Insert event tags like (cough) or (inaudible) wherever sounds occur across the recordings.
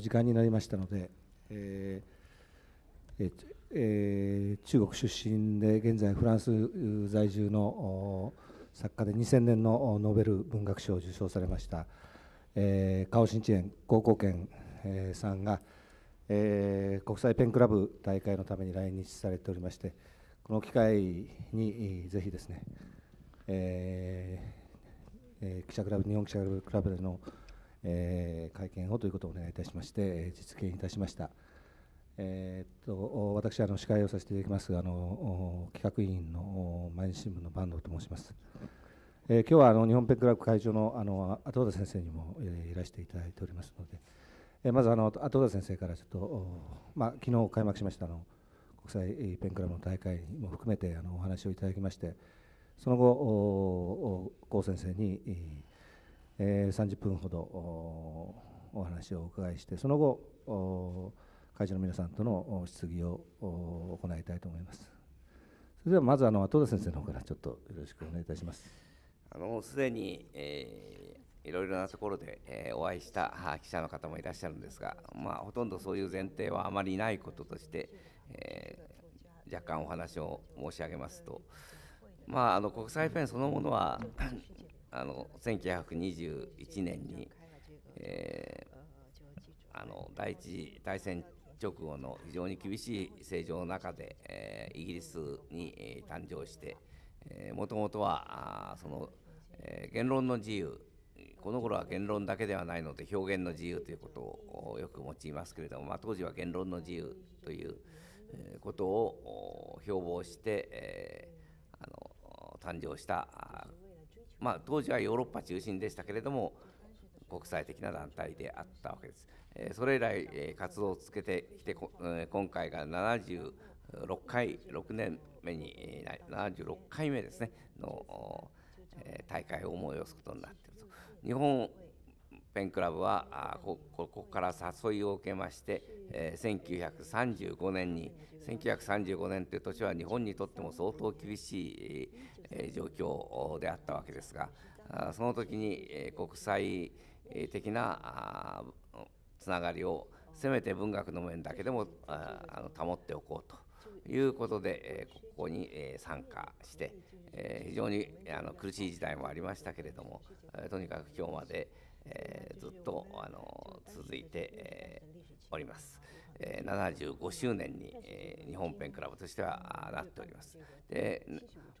時間になりましたので、えーえー、中国出身で現在フランス在住の作家で2000年のノーベル文学賞を受賞されました、えー、カオ・シンチェン高校研、えさんが、えー、国際ペンクラブ大会のために来日されておりましてこの機会にぜひですね、えーえー、記者クラブ日本記者クラブでのえー、会見をということをお願いいたしまして、実現いたしました。えー、っと私あの、司会をさせていただきますあの企画委員の毎日新聞の坂東と申します。えー、今日はあの日本ペックラブ会長のあの後田先生にも、えー、いらしていただいておりますので、えー、まずあの後田先生からちょっと、まあ昨日開幕しましたあの国際ペンクラブの大会も含めてあのお話をいただきまして、その後、おお高先生に、えーえー、30分ほどお話をお伺いしてその後会社の皆さんとの質疑を行いたいと思います。それではまずあの後田先生の方からちょっとよろしくお願いいたします。あのすでに、えー、いろいろなところで、えー、お会いした記者の方もいらっしゃるんですが、まあ、ほとんどそういう前提はあまりないこととして、えー、若干お話を申し上げますと、まあ、あの国際フェンそのものはあの1921年に、えー、あの第一次大戦直後の非常に厳しい政情の中で、えー、イギリスに、え誕生してもともとはあその、えー、言論の自由この頃は言論だけではないので表現の自由ということをよく用いますけれども、まあ、当時は言論の自由ということを標榜して、えー、あの誕生したまあ、当時はヨーロッパ中心でしたけれども国際的な団体であったわけです。えそれ以来、え活動を続けてきて、え今回が76回6年目に76回目ですねの、え大会を催すことになっていると。日本ペンクラブはここから誘いを受けまして、えー、1935年に1935年という年は日本にとっても相当厳しい、えー、状況であったわけですがその時に、えー、国際的なつながりをせめて文学の面だけでもあの保っておこうと。いうことで、えー、ここに、えー、参加して、えー、非常にあの苦しい時代もありましたけれども、えー、とにかく今日まで、えー、ずっとあの続いて、えー、おります、えー、75周年に、えー、日本ペンクラブとしてはなっておりますで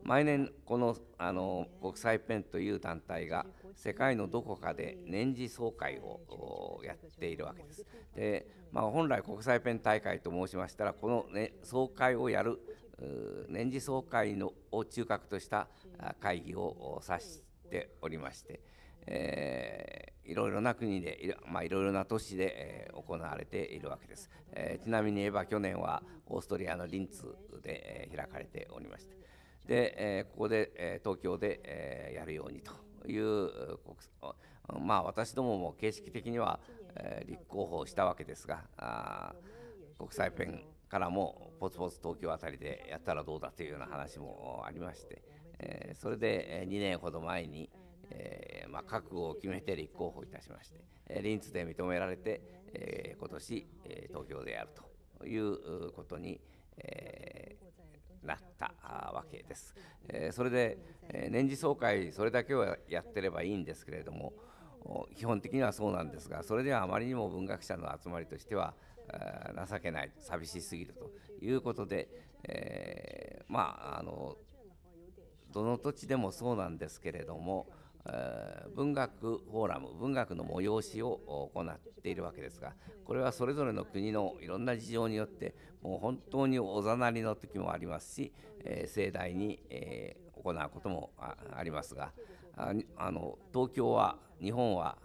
毎年このあの国際ペンという団体が世界のどこかで年次総会をやっているわけですで、まあ、本来国際ペン大会と申しましたらこの、ね、総会をやる年次総会のを中核とした会議を指しておりまして、えー、いろいろな国でいろ,、まあ、いろいろな都市で、えー、行われているわけです、えー、ちなみに言えば去年はオーストリアのリンツで、えー、開かれておりましてで、えー、ここで、えー、東京で、えー、やるようにというまあ私どもも形式的には、えー、立候補したわけですがあ国際ペンからもポツポツ東京あたりでやったらどうだというような話もありまして、えー、それで2年ほど前に、えーまあ、覚悟を決めて立候補いたしまして、え臨時で認められて、えー、今年、えー、投票でやるということに、えー、なったわけです。えー、それで、え年次総会それだけはやってればいいんですけれども基本的にはそうなんですがそれではあまりにも文学者の集まりとしては情けない寂しすぎるということで、えー、まああのどの土地でもそうなんですけれども、文学フォーラム文学の催しを行っているわけですがこれはそれぞれの国のいろんな事情によってもう本当におざなりの時もありますし、え盛大に、え行うこともありますがあの東京は日本は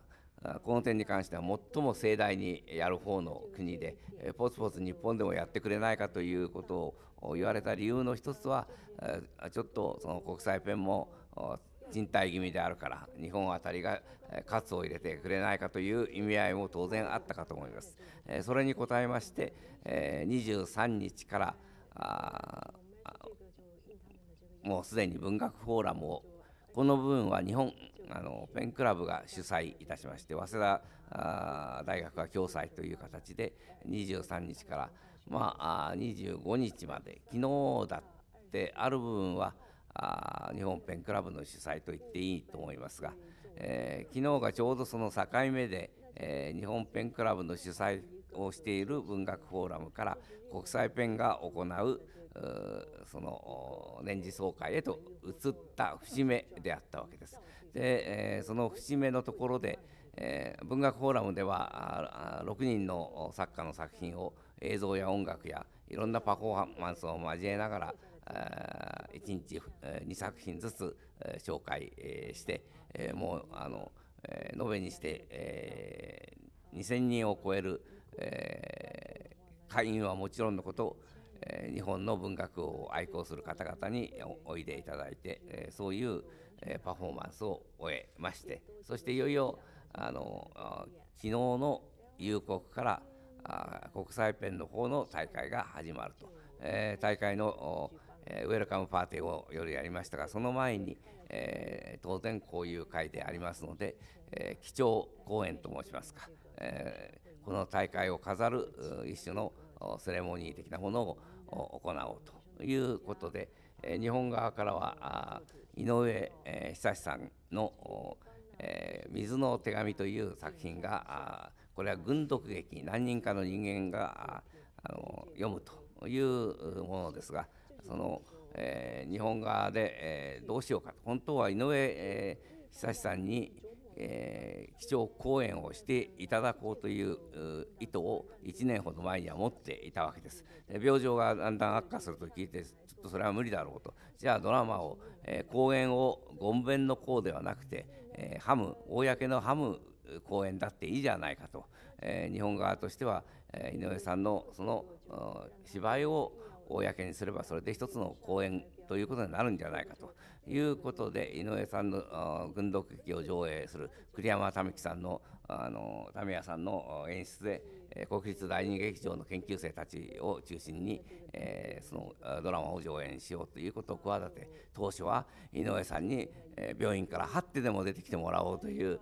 この点に関しては最も盛大にやる方の国でポツポツ日本でもやってくれないかということを言われた理由の一つはちょっとその国際ペンも賃貸気味であるから日本あたりが喝を入れてくれないかという意味合いも当然あったかと思います。それに応えまして23日からもうすでに文学フォーラムをこの部分は日本あのペンクラブが主催いたしまして早稲田大学が共催という形で23日から、まあ、25日まで昨日だってある部分はあ日本ペンクラブの主催と言っていいと思いますが、えー、昨日がちょうどその境目で、えー、日本ペンクラブの主催をしている文学フォーラムから国際ペンが行うその年次総会へと移った節目であったわけです。で、えー、その節目のところで、えー、文学フォーラムでは6人の作家の作品を映像や音楽やいろんなパフォーマンスを交えながら1日2作品ずつ紹介して、もうあの延べにして、2000人を超える、会員はもちろんのこと日本の文学を愛好する方々においでいただいてそういうパフォーマンスを終えましてそしていよいよあの昨日の夕刻から国際ペンの方の大会が始まると、大会のえウェルカムパーティーをよりやりましたがその前に、えー、当然こういう会でありますので、えー、基調講演と申しますか、えこの大会を飾る一種のセレモニー的なものを行おうということで、え日本側からは井上、久志さんの「え水の手紙」という作品がこれは軍読劇何人かの人間があの読むというものですが。その、えー、日本側で、えー、どうしようかと本当は井上、えー、久志さんに、えー、基調講演をしていただこうという意図を1年ほど前には持っていたわけです。で病状がだんだん悪化すると聞いてちょっとそれは無理だろうとじゃあドラマを、えー、講演をごんべんの講ではなくて、えー、ハム公のハム公演だっていいじゃないかと、えー、日本側としては、えー、井上さんのその芝居を公にすればそれで一つの講演ということになるんじゃないかということで井上さんの軍読劇を上映する栗山民樹さんのあの民谷さんの演出で国立第二劇場の研究生たちを中心に、えー、そのドラマを上演しようということを企て当初は井上さんに病院からはってでも出てきてもらおうという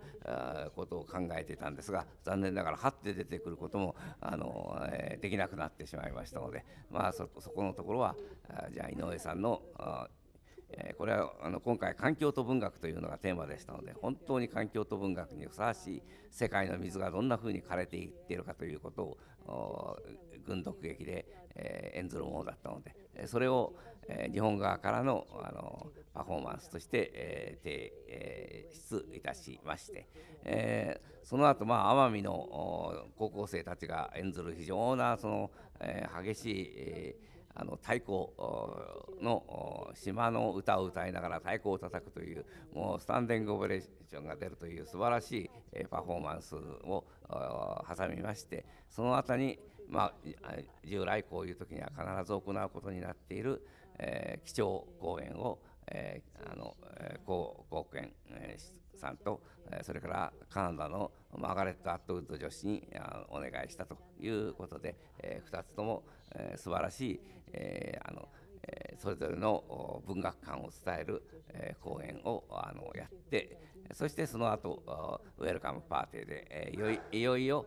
ことを考えていたんですが残念ながらはって出てくることもあの、えできなくなってしまいましたので、まあそ、そこのところはじゃあ井上さんのえこれはあの今回環境と文学というのがテーマでしたので本当に環境と文学にふさわしい世界の水がどんなふうに枯れていっているかということを軍読劇で、え演ずるものだったのでそれを、え日本側からのあのパフォーマンスとして、え提、出いたしまして、えその後、まあ奄美の高校生たちが演ずる非常なその、え激しい、えーあの太鼓の島の歌を歌いながら太鼓を叩くというもうスタンディングオベレーションが出るという素晴らしいパフォーマンスを挟みましてその後にまあ従来こういう時には必ず行うことになっている、え基調講演を、えー、あの高高園さんとそれからカナダのマーガレット・アットウッド女子にお願いしたということで、えー、2つとも、えー、素晴らしいえー、あのえー、それぞれの文学館を伝える、えー、講演をあのやってそしてその後ウェルカムパーティーで、えー、いよいよ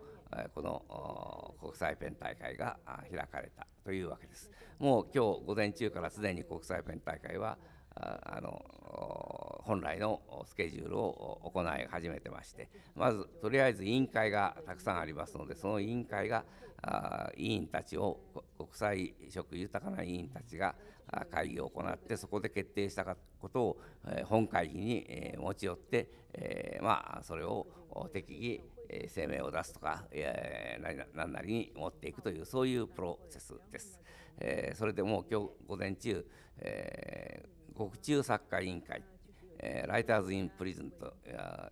この国際ペン大会が開かれたというわけです。もう今日午前中からすでに国際ペン大会はあの本来のスケジュールを行い始めてましてまずとりあえず委員会がたくさんありますのでその委員会があ委員たちを国際色豊かな委員たちが会議を行ってそこで決定したことを、え本会議に、え持ち寄って、えー、まあそれを適宜、え声明を出すとか、え何なりに持っていくというそういうプロセスです。えー、それでもう今日午前中、えー、国中作家委員会、えライターズ・イン・プリズンと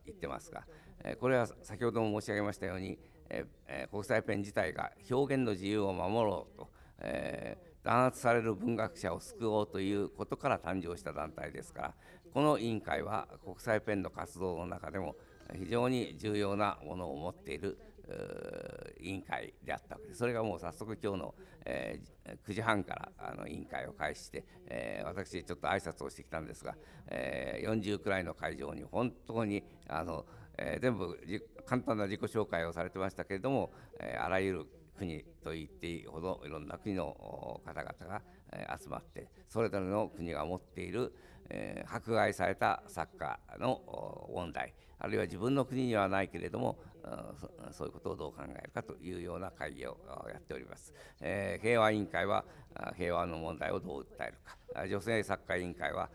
言ってますが、えこれは先ほども申し上げましたように、え国際ペン自体が表現の自由を守ろうと、えー、弾圧される文学者を救おうということから誕生した団体ですからこの委員会は国際ペンの活動の中でも非常に重要なものを持っている委員会であったわけですそれがもう早速今日の、えー、9時半からあの委員会を開始して、えー、私ちょっと挨拶をしてきたんですが、えー、40くらいの会場に本当にあの、えー、全部簡単な自己紹介をされてましたけれども、えー、あらゆる国と言っていいほどいろんな国の方々が集まってそれぞれの国が持っている、えー、迫害された作家の問題あるいは自分の国にはないけれどもそういうことをどう考えるかというような会議をやっております、えー、平和委員会は平和の問題をどう訴えるか女性作家委員会は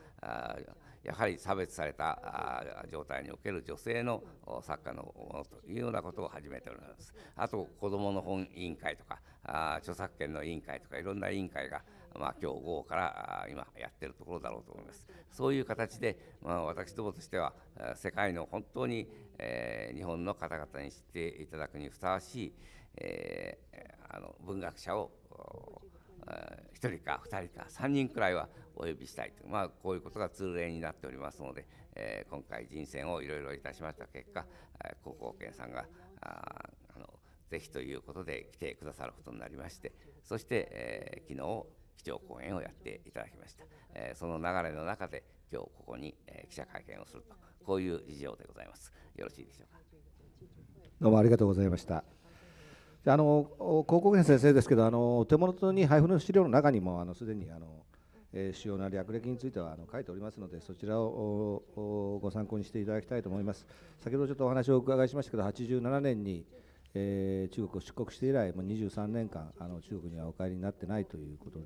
やはり差別された状態における女性の作家のものというようなことを始めております。あと子どもの本委員会とかあ著作権の委員会とかいろんな委員会が、まあ、今日午後から今やってるところだろうと思います。そういう形で、まあ、私どもとしては世界の本当に、え日本の方々に知っていただくにふさわしい、えー、あの文学者を1人か2人か3人くらいはお呼びしたいと、まあ、こういうことが通例になっておりますので、えー、今回人選をいろいろいたしました結果高校研さんがああのぜひということで来てくださることになりましてそして、えー、昨日基調講演をやっていただきました、えー、その流れの中で今日ここに、え記者会見をするとこういう事情でございますよろしいでしょうかどうもありがとうございましたあの広告編先生ですけどあの手元に配布の資料の中にもすでにあの、えー、主要な略歴についてはあの書いておりますのでそちらをご参考にしていただきたいと思います先ほどちょっとお話をお伺いしましたけど87年に、えー、中国を出国して以来もう23年間あの中国にはお帰りになってないということで、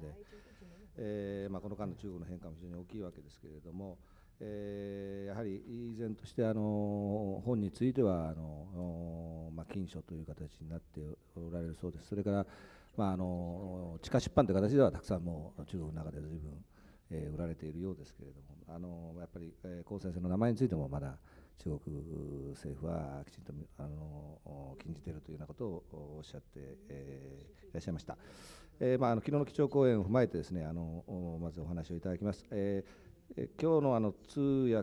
えーまあ、この間の中国の変化も非常に大きいわけですけれども。えー、やはり依然としてあの本についてはあの、まあ、禁書という形になっておられるそうですそれから、まあ、あの地下出版という形ではたくさんもう中国の中で随分、えー、売られているようですけれどもあのやっぱり江先生の名前についてもまだ中国政府はきちんとあの禁じているというようなことをおっしゃって、えー、いらっしゃいました、えーまあ、あの昨日の基調講演を踏まえてですねあのまずお話をいただきます。えー今日のあの通訳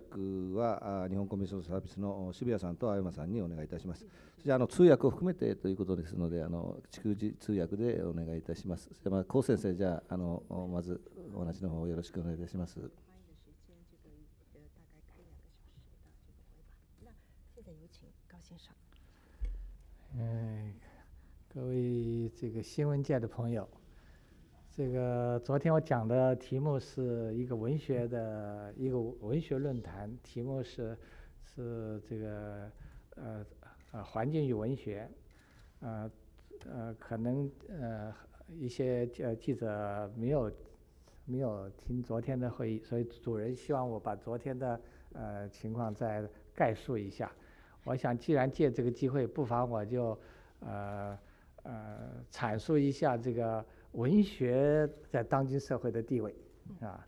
は日本コミッションサービスの渋谷さんと青山さんにお願いいたします。じゃあの通訳を含めてということですので、あの逐次通訳でお願いいたします。それまあ高先生じゃあのまずお話の方よろしくお願いいたします。えー、各位这个新闻界的朋友。这个昨天我讲的题目是一个文学的一个文学论坛，题目是是这个呃呃环境与文学，呃呃可能呃一些呃记者没有没有听昨天的会议，所以主人希望我把昨天的呃情况再概述一下。我想既然借这个机会，不妨我就呃呃阐述一下这个。文学在当今社会的地位，啊，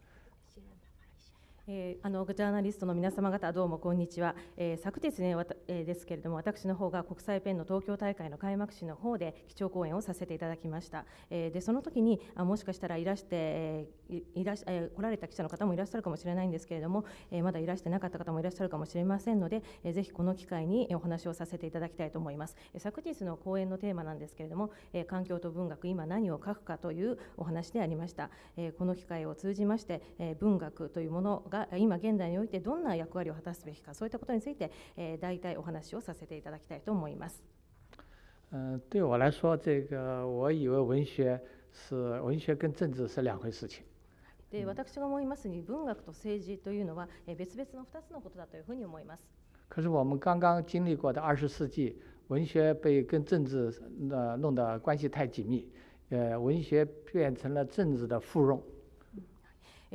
えー、あのジャーナリストの皆様方、どうもこんにちは、えー、昨日ね、えー、ですけれども、私の方が国際ペンの東京大会の開幕式の方で基調講演をさせていただきました、えー、でその時にあもしかしたらいらして、えーいらしえー、来られた記者の方もいらっしゃるかもしれないんですけれども、えー、まだいらしてなかった方もいらっしゃるかもしれませんので、えー、ぜひこの機会にお話をさせていただきたいと思います。えー、昨日の講演のテーマなんですけれども、えー、環境と文学、今何を書くかというお話でありました。えー、この機会を通じまして、えー、文学というものが今現代においてどんな役割を果たすべきかそういったことについて、えー、大体お話をさせていただきたいと思います。嗯，对我来说，这个我以为文学是文学跟政治是两回事情。で私が思いますに文学と政治というのは別々の2つのことだというふうに思います。可是我们刚刚经历过的二十世纪，文学被跟政治呃弄得关系太紧密，呃，文学变成了政治的附庸。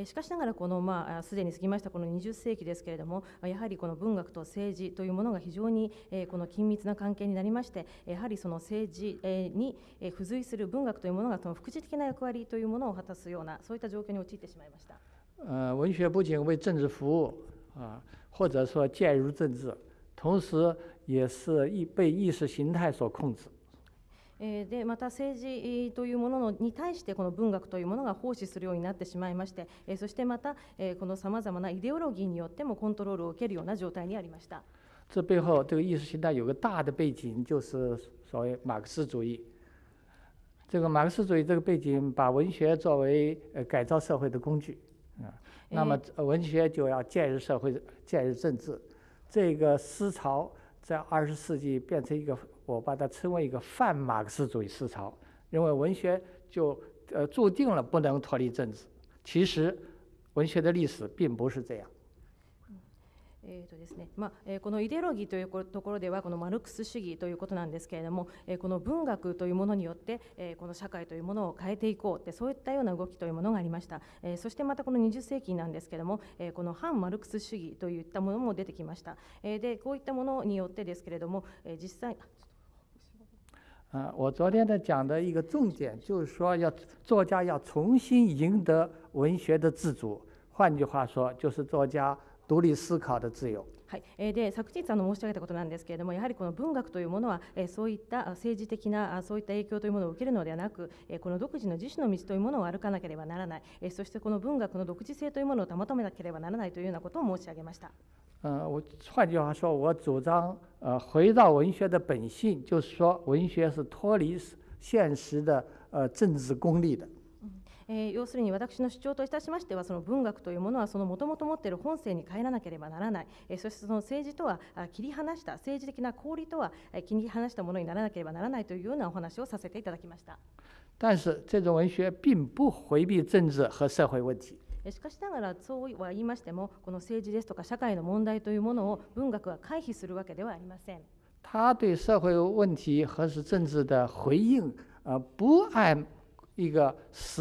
えしかしながらこのまあすでに過ぎましたこの20世紀ですけれどもやはりこの文学と政治というものが非常にこの緊密な関係になりましてやはりその政治に付随する文学というものがその副次的な役割というものを果たすようなそういった状況に陥ってしまいました。文学不仅为政治服务啊，或者说介入政治，同时也是一被意识形态所控制。でまた政治というものに対してこの文学というものが奉仕するようになってしまいましてそしてまたこのさまざまなイデオロギーによってもコントロールを受けるような状態にありました。这背后，这个意识形态有个大的背景，就是所谓马克思主义。这个马克思主义这个背景，把文学作为改造社会的工具啊。那么文学就要介入社会、介入政治。这个思潮在二十世纪变成一个我把它称为一个泛马克思主义思潮，认为文学就呃注定了不能脱离政治。其实，文学的历史并不是这样。えーとですねまあえー、このイデオロギーというところではこのマルクス主義ということなんですけれども、えー、この文学というものによって、えー、この社会というものを変えていこうってそういったような動きというものがありました、えそしてまたこの20世紀なんですけれども、えこの反マルクス主義といったものも出てきました、えでこういったものによってですけれども、え実際啊，我昨天呢讲的一个重点就是说，要作家要重新赢得文学的自主，换句话说，就是作家独立思考的自由。はい、えー、で昨日あの申し上げたことなんですけれども、やはりこの文学というものは、えー、そういった政治的なそういった影響というものを受けるのではなく、えー、この独自の自主の道というものを歩かなければならない、えー、そしてこの文学の独自性というものを保めなければならないというようなことを申し上げました。呃，我换句话说，我主张呃回到文学的本性，就是说文学是脱离现实的呃政治功利的。えー、要するに私の主張といたしましてはその文学というものはそのもともと持っている本性に帰らなければならない、えー、そしてその政治とは切り離した政治的な氷とは切り離したものにならなければならないというようなお話をさせていただきました。但是这种文学并不回避政治和社会问题。しかしながら、そうは言いましても、この政治ですとか社会の問題というものを文学は回避するわけではありません。他对社会问题和政治的回应，不按一个时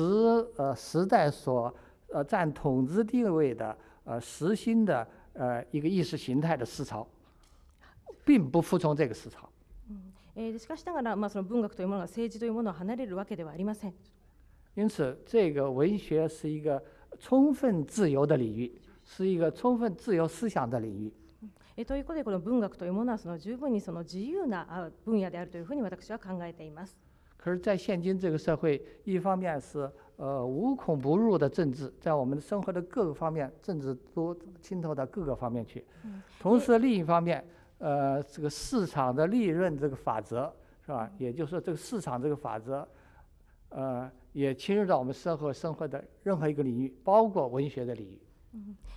呃时代所呃占统治地位的呃时新的呃一个意识形态的思潮，并不服从这个思潮。因此，这个文学是一个充分自由的领域，是一个充分自由思想的领域。文学，这い文学，这个文学，这い文学，这个文学，这个文学，这个文学，这个文学，这个文学，这个个文学，这个文学，这个文个文学，这个文学，这个文学，这い文学，这个文学，文学，这い文学，这个文学，这个文学，这个文学，这个文学，这个い学，这个文学，这个文学，い个文可是，在现今这个社会，一方面是呃无孔不入的政治，在我们的生活的各个方面，政治都渗透到各个方面去。同时，另一方面，呃，这个市场的利润这个法则是吧，也就是说，这个市场这个法则，呃，也侵入到我们社会生活的任何一个领域，包括文学的领域。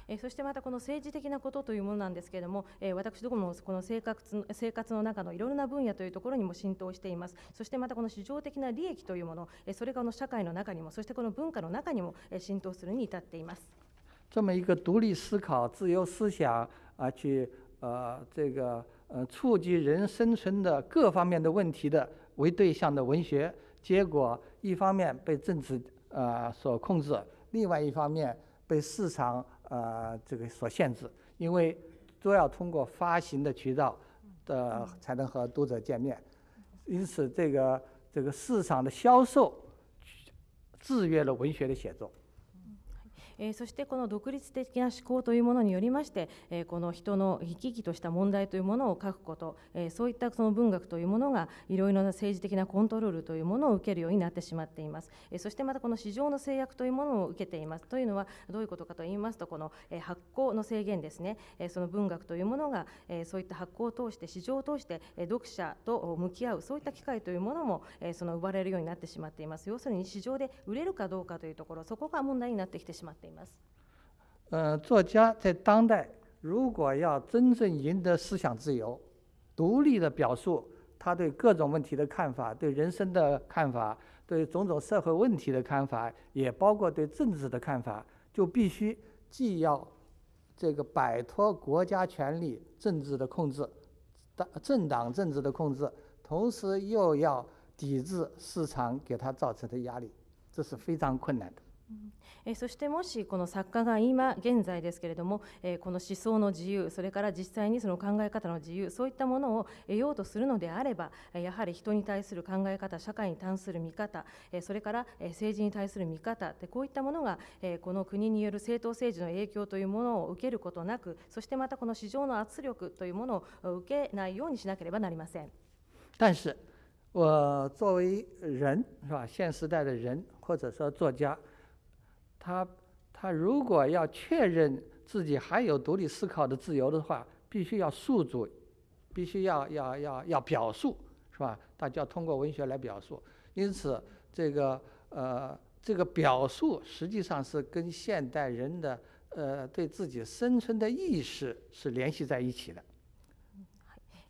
えそしてまたこの政治的なことというものなんですけれども、え私どもこの生活生活の中のいろいろな分野というところにも浸透していますそしてまたこの市場的な利益というもの、えそれがこの社会の中にもそしてこの文化の中にも、え浸透するに至っています。这么一个独立思考、自由思想啊，去呃这个呃触及人生存的各方面的问题的为对象的文学，结果一方面被政治呃所控制，另外一方面。被市场呃这个所限制，因为都要通过发行的渠道的才能和读者见面，因此这个这个市场的销售制约了文学的写作。えー、そしてこの独立的な思考というものによりまして、えー、この人の生き生きとした問題というものを書くこと、えー、そういったその文学というものがいろいろな政治的なコントロールというものを受けるようになってしまっています、えそしてまたこの市場の制約というものを受けていますというのはどういうことかと言いますとこの、え発行の制限ですね、えその文学というものが、えそういった発行を通して市場を通して、え読者と向き合うそういった機会というものも、えその奪われるようになってしまっています要するに市場で売れるかどうかというところそこが問題になってきてしまっています嗯，作家在当代如果要真正赢得思想自由、独立的表述他对各种问题的看法、对人生的看法、对种种社会问题的看法，也包括对政治的看法，就必须既要这个摆脱国家权力、政治的控制、党政党政治的控制，同时又要抵制市场给他造成的压力，这是非常困难的。えそしてもしこの作家が今現在ですけれども、えこの思想の自由それから実際にその考え方の自由そういったものを得ようとするのであればやはり人に対する考え方社会に対する見方、えそれから政治に対する見方でこういったものが、えこの国による政党政治の影響というものを受けることなくそしてまたこの市場の圧力というものを受けないようにしなければなりません。但是我作为人是吧，现时代的人，或者说作家。他，他如果要确认自己还有独立思考的自由的话，必须要诉诸，必须要要要要表述，是吧？大家通过文学来表述。因此，这个呃，这个表述实际上是跟现代人的呃，对自己生存的意识是联系在一起的。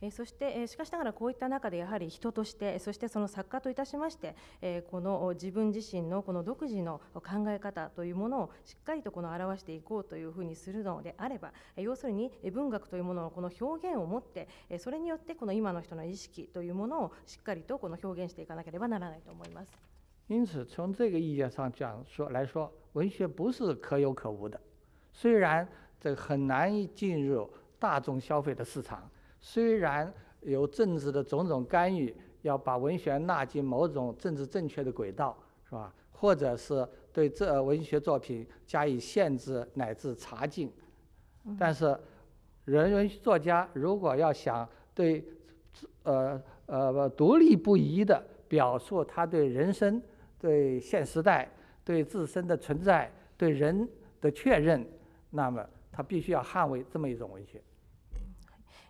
えそして、えしかしながらこういった中でやはり人としてそしてその作家といたしまして、えこの自分自身のこの独自の考え方というものをしっかりとこの表していこうというふうにするのであれば要するに文学というもののこの表現を持ってそれによってこの今の人の意識というものをしっかりとこの表現していかなければならないと思います。因此，从这个意义上讲说来说，文学不是可有可无的，虽然这很难进入大众消费的市场。虽然有政治的种种干预，要把文学纳进某种政治正确的轨道，是吧？或者是对这文学作品加以限制乃至查禁，但是，人文作家如果要想对，呃呃独立不移的表述他对人生、对现时代、对自身的存在、对人的确认，那么他必须要捍卫这么一种文学。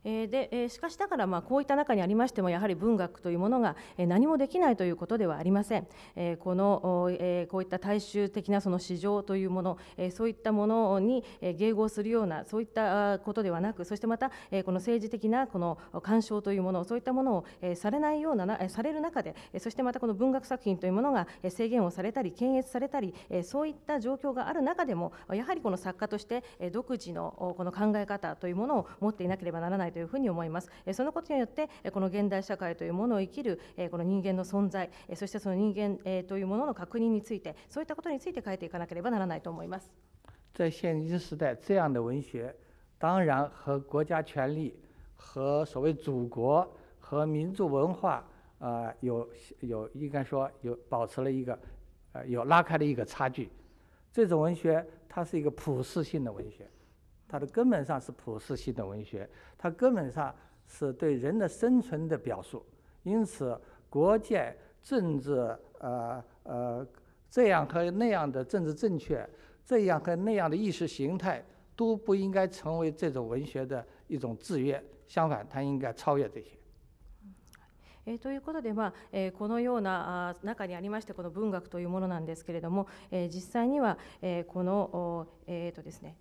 えで、えしかしながら、まこういった中にありましてもやはり文学というものが、え何もできないということではありません、えこの、えこういった大衆的なその市場というもの、えそういったものに、え迎合するようなそういったことではなくそしてまた、えこの政治的なこの干渉というものそういったものを、えされないような、えされる中で、えそしてまたこの文学作品というものが制限をされたり検閲されたり、えそういった状況がある中でもやはりこの作家として独自のこの考え方というものを持っていなければならないいというふうに思います。そのことによってこの現代社会というものを生きるこの人間の存在そしてその人間というものの確認についてそういったことについて変えていかなければならないと思います。在現今時代，这样的文学当然和国家权力、和所谓祖国、和民族文化，呃，有有应该说有保持了一个，呃，有拉开了一个差距。这种文学它是一个普世性的文学。它的根本上是普世性的文学，它根本上是对人的生存的表述。因此，国界、政治、呃呃，这样和那样的政治正确，这样和那样的意识形态，都不应该成为这种文学的一种制约。相反，它应该超越这些。えということで、まあ、このようなあ中にありまして、この文学というものなんですけれども、え実際には、えこのおえとですね。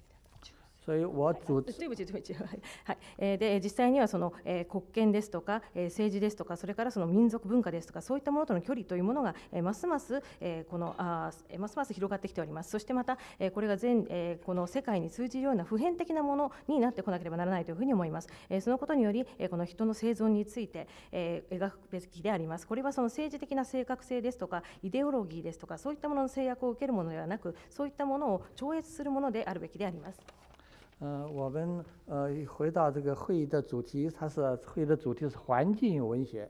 所以我主はい (laughs) (laughs) はえで実際にはその、え国権ですとか、え政治ですとかそれからその民族文化ですとかそういったものとの距離というものが、えますます、えこのあますます広がってきておりますそしてまた、えこれが全、えこの世界に通じるような普遍的なものになってこなければならないというふうに思います、えそのことにより、えこの人の生存について、え描くべきでありますこれはその政治的な正確性ですとかイデオロギーですとかそういったものの制約を受けるものではなくそういったものを超越するものであるべきであります。嗯，我们呃回到这个会议的主题，它是会议的主题是环境文学，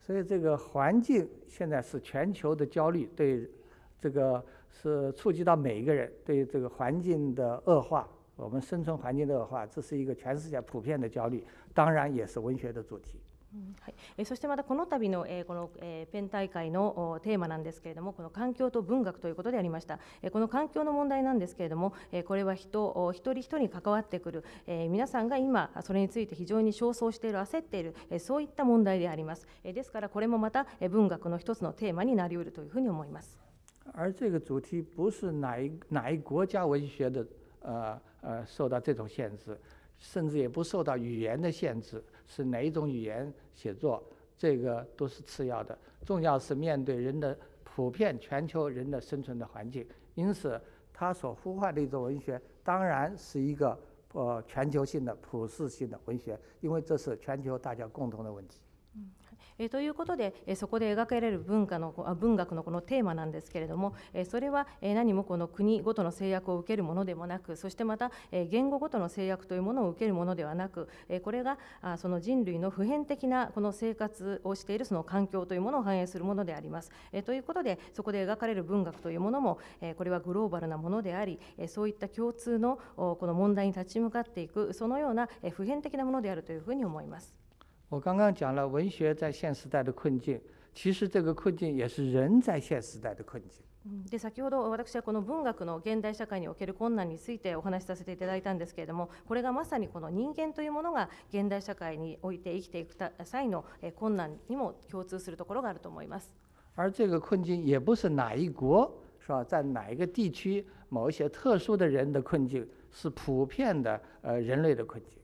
所以这个环境现在是全球的焦虑，对这个是触及到每一个人，对这个环境的恶化，我们生存环境的恶化，这是一个全世界普遍的焦虑，当然也是文学的主题。はい、そしてまたこの度のこのペン大会のテーマなんですけれどもこの環境と文学ということでありましたこの環境の問題なんですけれどもこれは人一人一人に関わってくる皆さんが今それについて非常に焦燥している焦っているそういった問題でありますですからこれもまた文学の一つのテーマになりうるというふうに思います。而这个主题不是哪一哪一国家文学的呃呃受到这种限制，甚至也不受到语言的限制。是哪一种语言写作，这个都是次要的，重要是面对人的普遍全球人的生存的环境，因此他所呼唤的一种文学，当然是一个呃全球性的普世性的文学，因为这是全球大家共同的问题。えということで、えそこで描かれる文化の文学のこのテーマなんですけれども、えそれは、え何もこの国ごとの制約を受けるものでもなくそしてまた、え言語ごとの制約というものを受けるものではなく、えこれがあその人類の普遍的なこの生活をしているその環境というものを反映するものであります。えということでそこで描かれる文学というものも、えこれはグローバルなものであり、えそういった共通のこの問題に立ち向かっていくそのような普遍的なものであるというふうに思います。我刚刚讲了文学在现时代的困境，其实这个困境也是人在现时代的困境。で先ほど私はこの文学の現代社会における困難についてお話しさせていただいたんですけれどもこれがまさにこの人間というものが現代社会において生きていく際の困難にも共通するところがあると思います。而这个困境也不是哪一国是吧，在哪一个地区某一些特殊的人的困境，是普遍的人类的困境。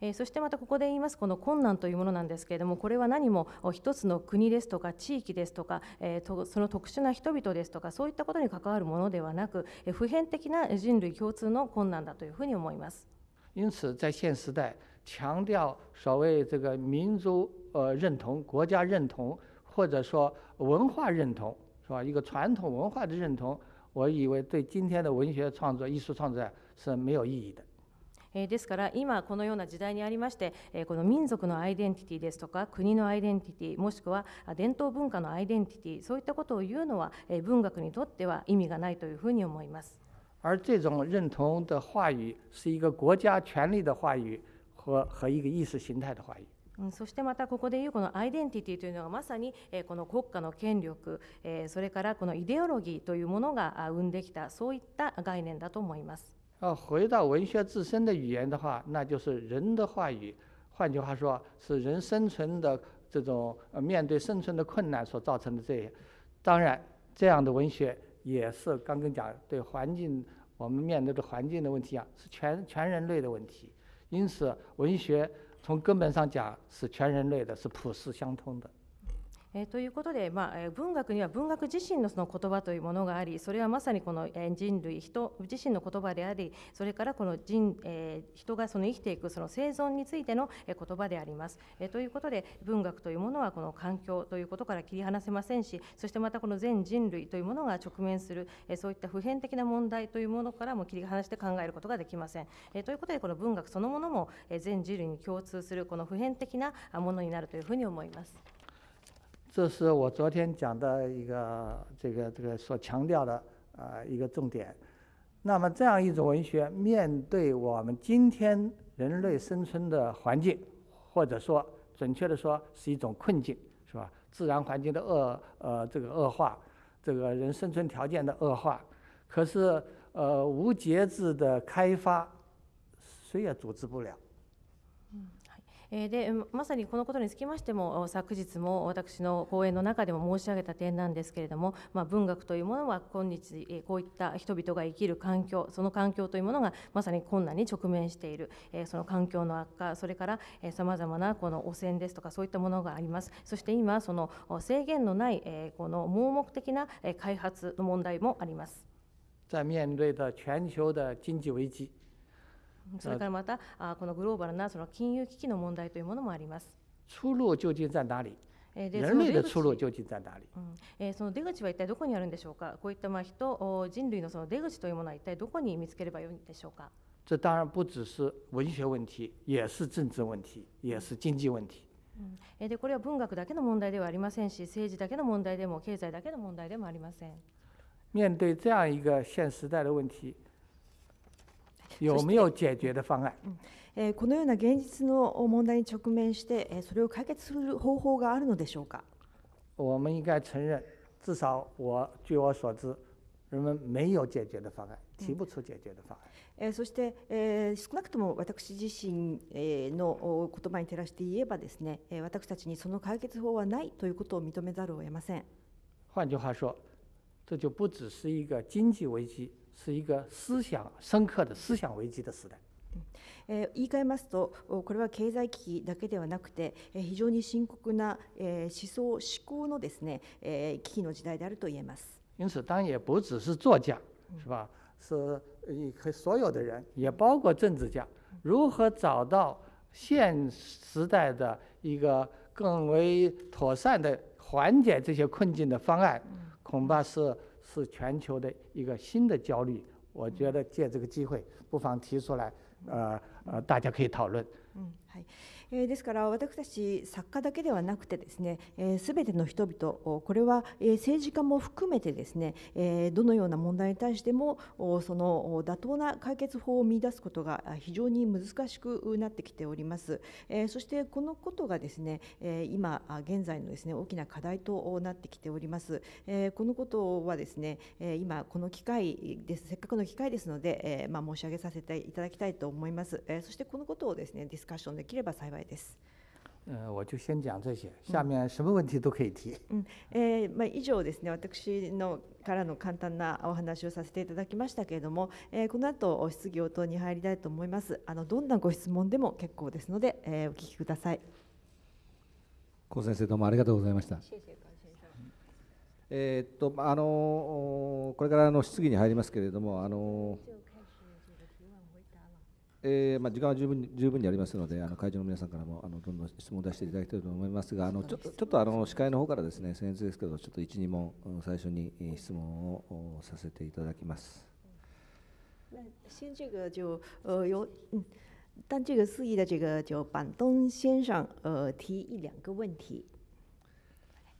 えー、そしてまたここで言いますこの困難というものなんですけれどもこれは何も一つの国ですとか地域ですとか、えー、とその特殊な人々ですとかそういったことに関わるものではなく、えー、普遍的な人類共通の困難だというふうに思います。因此，在現時代，強調所谓这个民族呃认同、国家认同，或者说文化认同，是吧？一个传统文化的认同，我以为对今天的文学创作、艺术创作是没有意义的。えですから今このような時代にありまして、えこの民族のアイデンティティですとか国のアイデンティティもしくは伝統文化のアイデンティティそういったことを言うのは、え文学にとっては意味がないというふうに思います。而这种认同的话语是一个国家权力的话语和和一个意识形态的话语。そしてまたここでいうこのアイデンティティというのはまさにこの国家の権力それからこのイデオロギーというものが生んできたそういった概念だと思います。啊，回到文学自身的语言的话，那就是人的话语，换句话说，是人生存的这种呃面对生存的困难所造成的这些。当然，这样的文学也是刚刚讲对环境，我们面对的环境的问题啊，是全全人类的问题。因此，文学从根本上讲是全人类的，是普世相通的。えー、ということで、まあ、文学には文学自身のその言葉というものがありそれはまさにこの人類人自身の言葉でありそれからこの人,、えー、人がその生きていくその生存についての言葉であります。えー、ということで文学というものはこの環境ということから切り離せませんしそしてまたこの全人類というものが直面する、えー、そういった普遍的な問題というものからも切り離して考えることができません。えー、ということでこの文学そのものも全人類に共通するこの普遍的なものになるというふうに思います。这是我昨天讲的一个这个这个所强调的啊一个重点。那么这样一种文学，面对我们今天人类生存的环境，或者说准确的说是一种困境，是吧？自然环境的恶呃这个恶化，这个人生存条件的恶化，可是呃无节制的开发，谁也阻止不了。えでまさにこのことにつきましても昨日も私の講演の中でも申し上げた点なんですけれども、まあ、文学というものは今日、えこういった人々が生きる環境その環境というものがまさに困難に直面している、えその環境の悪化それからさまざまなこの汚染ですとかそういったものがありますそして今その制限のない、えこの盲目的な開発の問題もあります。在面对的全球的经济危机。それからまたこのグローバルなその金融危機の問題というものもあります。出路究竟在哪里？人類その出口は一体どこにあるんでしょうか？こういったまあ人人類のその出口というものは一体どこに見つければよいんでしょうか？这当然不只是文学问题，也是政治问题，也是经济问题。でこれは文学だけの問題ではありませんし、政治だけの問題でも経済だけの問題でもありません。面对这样一个现时代的问题。(laughs) 有没有解决的方案？えこのような現実の問題に直面して、えそれを解決する方法があるのでしょうか？我们应该承认，至少我据我所知。人们没有解决的方案，提不出解决的方案。えー、そして、えー、少なくとも私自身、えー、の言葉に照らして言えばですね、えー、私たちにその解決法はないということを認めざるを得ません。换句话说，这就不只是一个经济危机，是一个思想深刻的思想危机的时代。呃，换言すと、これは経済危機だけではなくて、非常深刻な思思想、思考的危机的时代，因此，当然也不只是作家，是吧？是所有的人，也包括政治家，如何找到现时代的一个更为妥善的缓解这些困境的方案，恐怕是。是全球的一个新的焦虑，我觉得借这个机会，不妨提出来，呃呃，大家可以讨论。嗯，好。えー、ですから私たち作家だけではなくてですね、えー、全ての人々これは政治家も含めてですね、えー、どのような問題に対してもその妥当な解決法を見出すことが非常に難しくなってきております。えそしてこのことがですね、え今現在のですね大きな課題となってきております。えこのことはですね、え今この機会ですせっかくの機会ですので、えまあ、申し上げさせていただきたいと思います。えそしてこのことをですねディスカッションできれば幸い幸いです。我就先讲这些，下面什么问题都可以提。うん、えー、まあ以上ですね、私のからの簡単なお話をさせていただきましたけれども、えー、この後質疑応答に入りたいと思います。あのどんなご質問でも結構ですので、えー、お聞きください。高先生どうもありがとうございました。えー、っとあのこれからの質疑に入りますけれども、あの。えーまあ、時間は十分十分にありますのであの会場の皆さんからもあのどんどん質問を出していただきたいと思いますがあのちょちょっとあの司会の方からですね先越ですけどちょっと12問最初に質問をさせていただきます。先这个就呃有嗯，但这个司仪的这个就板东先生呃提一两个问题。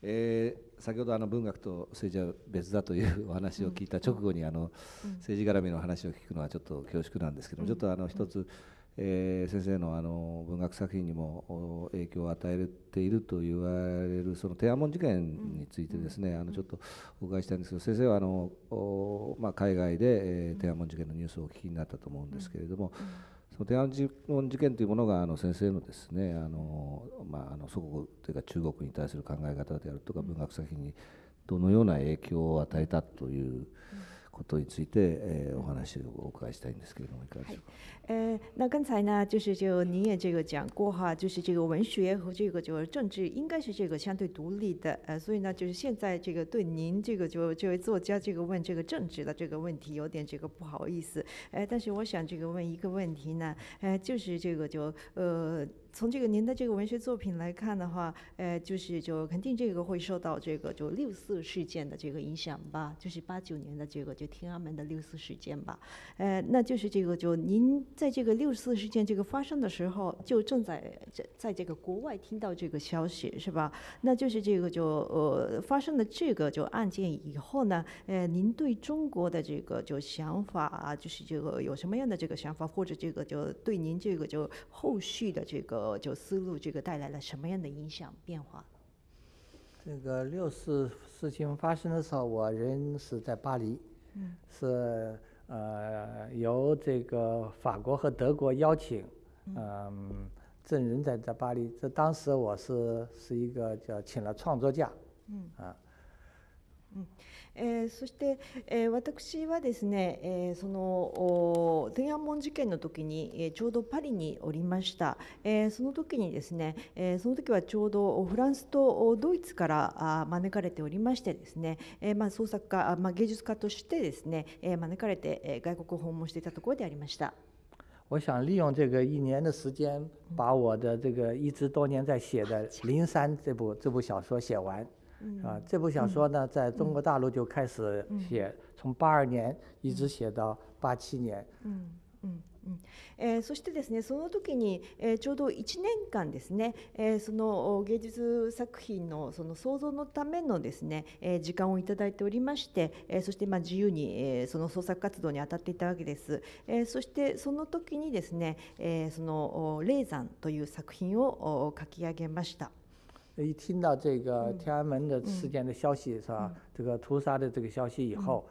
えー先ほどあの文学と政治は別だというお話を聞いた直後にあの政治絡みの話を聞くのはちょっと恐縮なんですけどもちょっとあの一つえ先生のあの文学作品にも影響を与えていると言われるその天安門事件についてですねあのちょっとお伺いしたいんですけど先生はあのま海外でえ天安門事件のニュースをお聞きになったと思うんですけれども、その天安門事件というものがあの先生のですねあの、まあ、あの祖国というか中国に対する考え方であるとか文学作品にどのような影響を与えたということについて、えー、お話をお伺いしたいんですけれどもいかがでしょうか。はい哎，那刚才呢，就是就您也这个讲过哈，就是这个文学和这个就政治应该是这个相对独立的，呃，所以呢，就是现在这个对您这个就这位作家这个问这个政治的这个问题有点这个不好意思，哎，但是我想这个问一个问题呢，哎，就是这个就呃，从这个您的这个文学作品来看的话，哎，就是就肯定这个会受到这个就六四事件的这个影响吧，就是八九年的这个就天安门的六四事件吧，呃，那就是这个就您。在这个六四事件这个发生的时候，就正在这在这个国外听到这个消息，是吧？那就是这个就呃发生了这个就案件以后呢，呃，您对中国的这个就想法，就是这个有什么样的这个想法，或者这个就对您这个就后续的这个就思路，这个带来了什么样的影响变化？这个六四事情发生的时候，我人是在巴黎，是。呃，由这个法国和德国邀请，嗯，正人在在巴黎，这当时我是是一个叫请了创作假，嗯，啊，嗯。えー、そして、えー、私はですね、えー、その天安門事件の時に、えー、ちょうどパリにおりました、えー、その時にですね、えー、その時はちょうどフランスとドイツからあ招かれておりましてですね、えーまあ、創作家、まあ、芸術家としてですね、えー、招かれて外国を訪問していたところでありました。我想利用这个一年的时间，把我的这个一直多年在写的《零三》这部这部小说写完。啊，这部小说呢，在中国大陆就开始写，从八二年一直写到八七年。嗯嗯。えー、そしてですねその時に、えー、ちょうど1年間ですね、えー、その芸術作品のその創造のためのですね、え時間をいただいておりまして、えそしてま自由に、えその創作活動に当たっていたわけです、えそしてその時にですね、えその「霊山」という作品を書き上げました。一听到这个天安门的事件的消息是吧？这个屠杀的这个消息以后，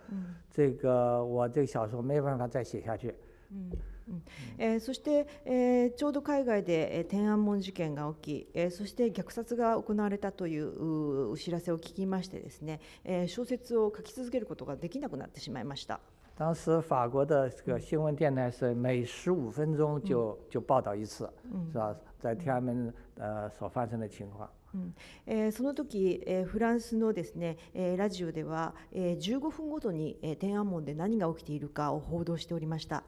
这个我这小说没有办法再写下去。嗯嗯。诶，そして、え、ちょうど海外でえ、天安門事件が起き、え、そして虐殺が行われたというう、知らせを聞きましてですね、え、小説を書き続けることができなくなってしまいました。当时法国的这个新闻电台是每十五分钟就就报道一次，是吧？在天安门呃所发生的情况。えー、その時、えー、フランスのですね、えー、ラジオでは、えー、15分ごとに、えー、天安門で何が起きているかを報道しておりました。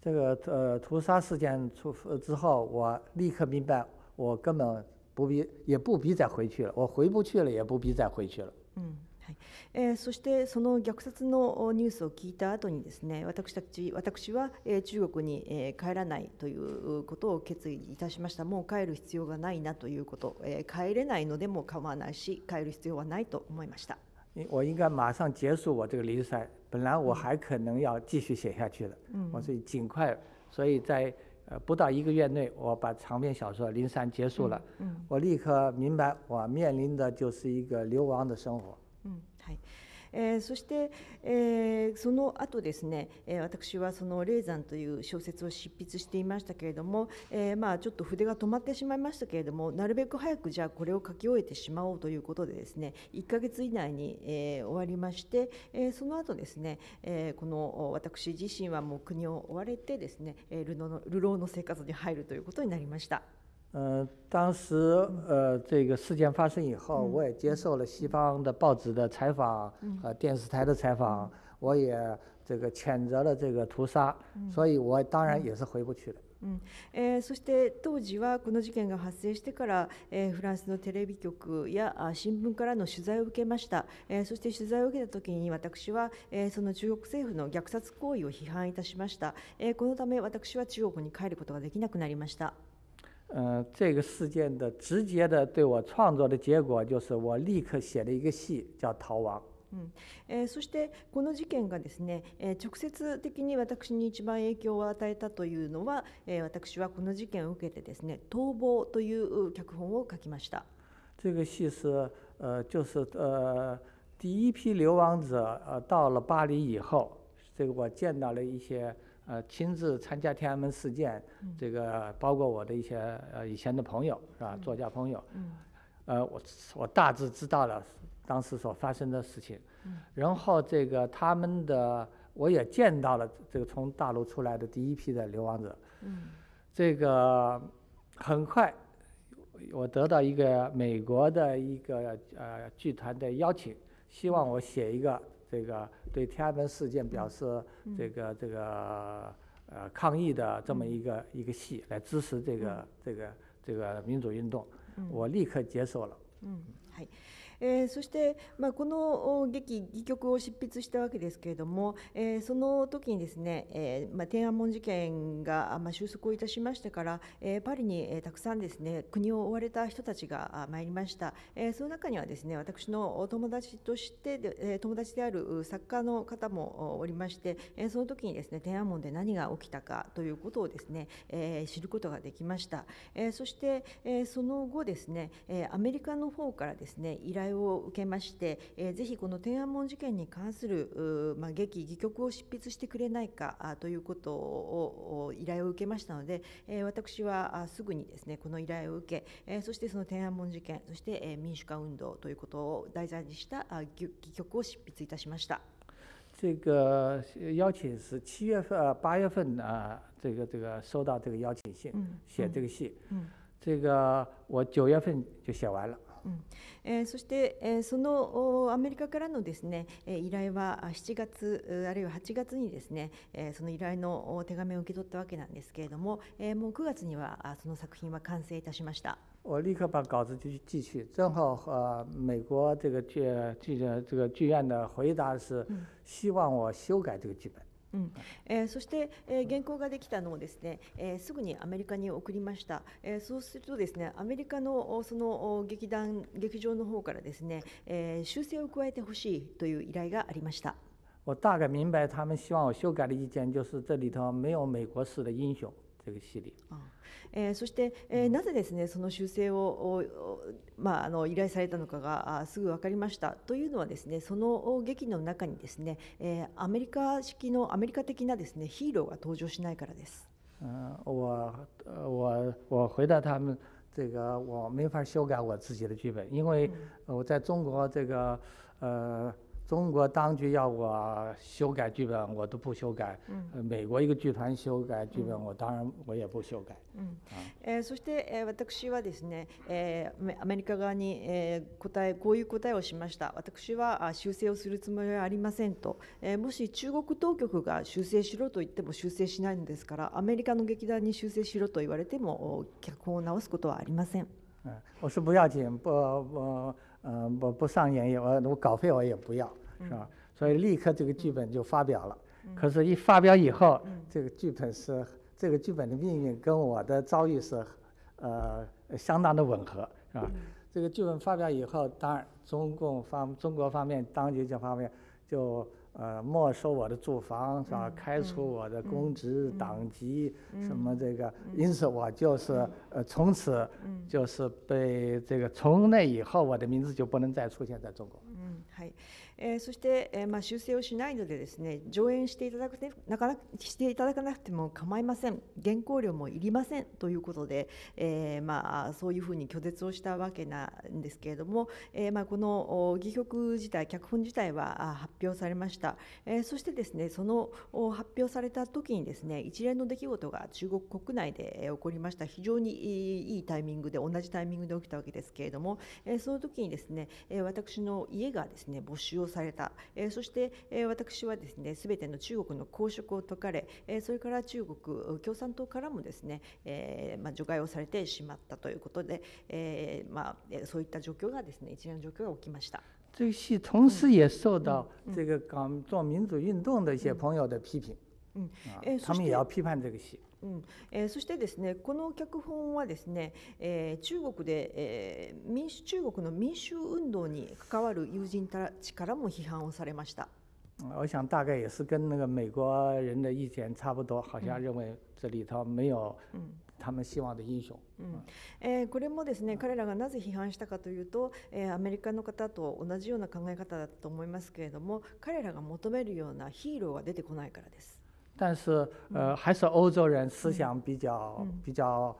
这个呃屠杀事件出之后，我立刻明白，我根本不必也不必再回去了，我回不去了，也不必再回去了。嗯。はいえー、そしてその虐殺のニュースを聞いた後にですね私たち私は、え中国に、え帰らないということを決意いたしましたもう帰る必要がないなということ、えー、帰れないのでも構わないし帰る必要はないと思いました。我应该马上结束我这个离散，本来我还可能要继续写下去的，我所以尽快，所以在呃不到一个月内，我把长篇小说《离散》结束了。我立刻明白，我面临的就是一个流亡的生活。はいえー、そして、えー、その後ですね、えー、私はその「霊山」という小説を執筆していましたけれども、えー、まあちょっと筆が止まってしまいましたけれどもなるべく早くじゃあこれを書き終えてしまおうということでですね1か月以内に、えー、終わりまして、えー、その後ですね、えー、この私自身はもう国を追われてですね流浪の生活に入るということになりました。呃，当时呃，这个事件发生以后，我也接受了西方的报纸的采访，呃，电视台的采访，我也这个谴责了这个屠杀，所以我当然也是回不去うんえー、そして当時はこの事件が発生してから、えー、フランスのテレビ局や新聞からの取材を受けました、えー、そして取材を受けた時に私は、えその中国政府の虐殺行為を批判いたしました、えこのため私は中国に帰ることができなくなりました。嗯，这个事件的直接的对我创作的结果，就是我立刻写了一个戏，叫《逃亡》。嗯，诶，そしてこの事件がですね、直接的に私に一番影響を与えたというのは、私はこの事件を受けてですね、逃亡という脚本を書きました。这个戏是，呃，就是呃，第一批流亡者呃到了巴黎以后，这个我见到了一些。呃，亲自参加天安门事件，这个包括我的一些呃以前的朋友是吧？作家朋友，呃，我我大致知道了当时所发生的事情，然后这个他们的我也见到了这个从大陆出来的第一批的流亡者，这个很快我得到一个美国的一个呃剧团的邀请，希望我写一个。这个对天安门事件表示这个这个呃抗议的这么一个一个戏，来支持这个这个这个民主运动，我立刻接受了。嗯，好。えー、そして、まあ、この劇戯曲を執筆したわけですけれども、えー、その時にですね、えーまあ、天安門事件が、まあ、収束をいたしましてから、えー、パリに、えー、たくさんですね国を追われた人たちが参りました、えー、その中にはですね私の友達としてで、え友達である作家の方もおりまして、えー、その時にですね天安門で何が起きたかということをですね、えー、知ることができました、えー、そして、えー、その後ですねえアメリカの方からですね依頼を受けまして、えー、ぜひこの天安門事件に関する、まあ、劇、戯曲を執筆してくれないかということを依頼を受けましたので、えー、私はすぐにですねこの依頼を受け、えー、そしてその天安門事件、そして、えー、民主化運動ということを題材にした戯曲を執筆いたしました。这个邀请是七月份、八月份啊，这个这个收到这个邀请信，写这个戏。这个我九月份就写完了。うん、えー、そして、えー、そのアメリカからのですねえ依頼は7月あるいは8月にですね、えー、その依頼の手紙を受け取ったわけなんですけれども、えー、もう9月にはその作品は完成いたしました。我立刻把稿子就去寄去，正好呃，美国这个剧剧这个剧院的回答是希望我修改这个剧本。うんえー、そして、えー、原稿ができたのをですね、えー、すぐにアメリカに送りました、えそうするとですねアメリカのその劇団劇場の方からですね、え修正を加えてほしいという依頼がありました。我大概明白他们希望我修改的意见就是这里头没有美国式的英雄。というり。そして、えー、なぜですねその修正を、まあ、あの依頼されたのかがすぐ分かりましたというのはですねその劇の中にですね、えー、アメリカ式のアメリカ的なですねヒーローが登場しないからです。我我我回答他们，这个我没法修改我自己的剧本，因为我在中国这个呃。中国当局要我修改剧本，我都不修改。うん、美国一个剧团修改剧本、うん、我当然我也不修改。うえー、そして、え私はですね、えアメリカ側に、え答えこういう答えをしました。私は修正をするつもりはありませんと、えもし中国当局が修正しろと言っても修正しないんですから、アメリカの劇団に修正しろと言われても脚本を直すことはありません。我说不要紧，不不。嗯，我不上演也，我我稿费我也不要，是吧？所以立刻这个剧本就发表了。可是，一发表以后，这个剧本是这个剧本的命运跟我的遭遇是，呃，相当的吻合，是吧？这个剧本发表以后，当然中共方、中国方面当局这方面就。呃，没收我的住房是吧？开除我的公职、党籍，什么这个？因此我就是呃，从此就是被这个，从那以后我的名字就不能再出现在中国。嗯，是。えー、そして、えー、まあ、修正をしないのでですね上演していただくなかなかしていただかなくても構いません原稿料もいりませんということで、えー、まあ、そういうふうに拒絶をしたわけなんですけれども、えまあ、この戯曲自体脚本自体は発表されました、えそしてですねその発表された時にですね一連の出来事が中国国内で起こりました非常にいいタイミングで同じタイミングで起きたわけですけれども、えその時にですね私の家がですね募集をされた、えー、そして、えー、私はですね全ての中国の公職を解かれ、えー、それから中国共産党からもですね、えーまあ、除外をされてしまったということで、えーまあ、そういった状況がですね一連の状況が起きました。这个戏同时也受到这个港壮民主运动的一些朋友的批评，嗯，他们也要批判这个戏。うんえー、そしてですねこの脚本はですね、えー、中国で、えー、民主中国の民主運動に関わる友人たちからも批判をされました。我想大概也是跟那个美国人的意见差不多，好像认为这里头没有他们希望的英雄。うん、えこれもですね彼らがなぜ批判したかというと、えアメリカの方と同じような考え方だと思いますけれども彼らが求めるようなヒーローは出てこないからです。但是，呃，还是欧洲人思想比较比较。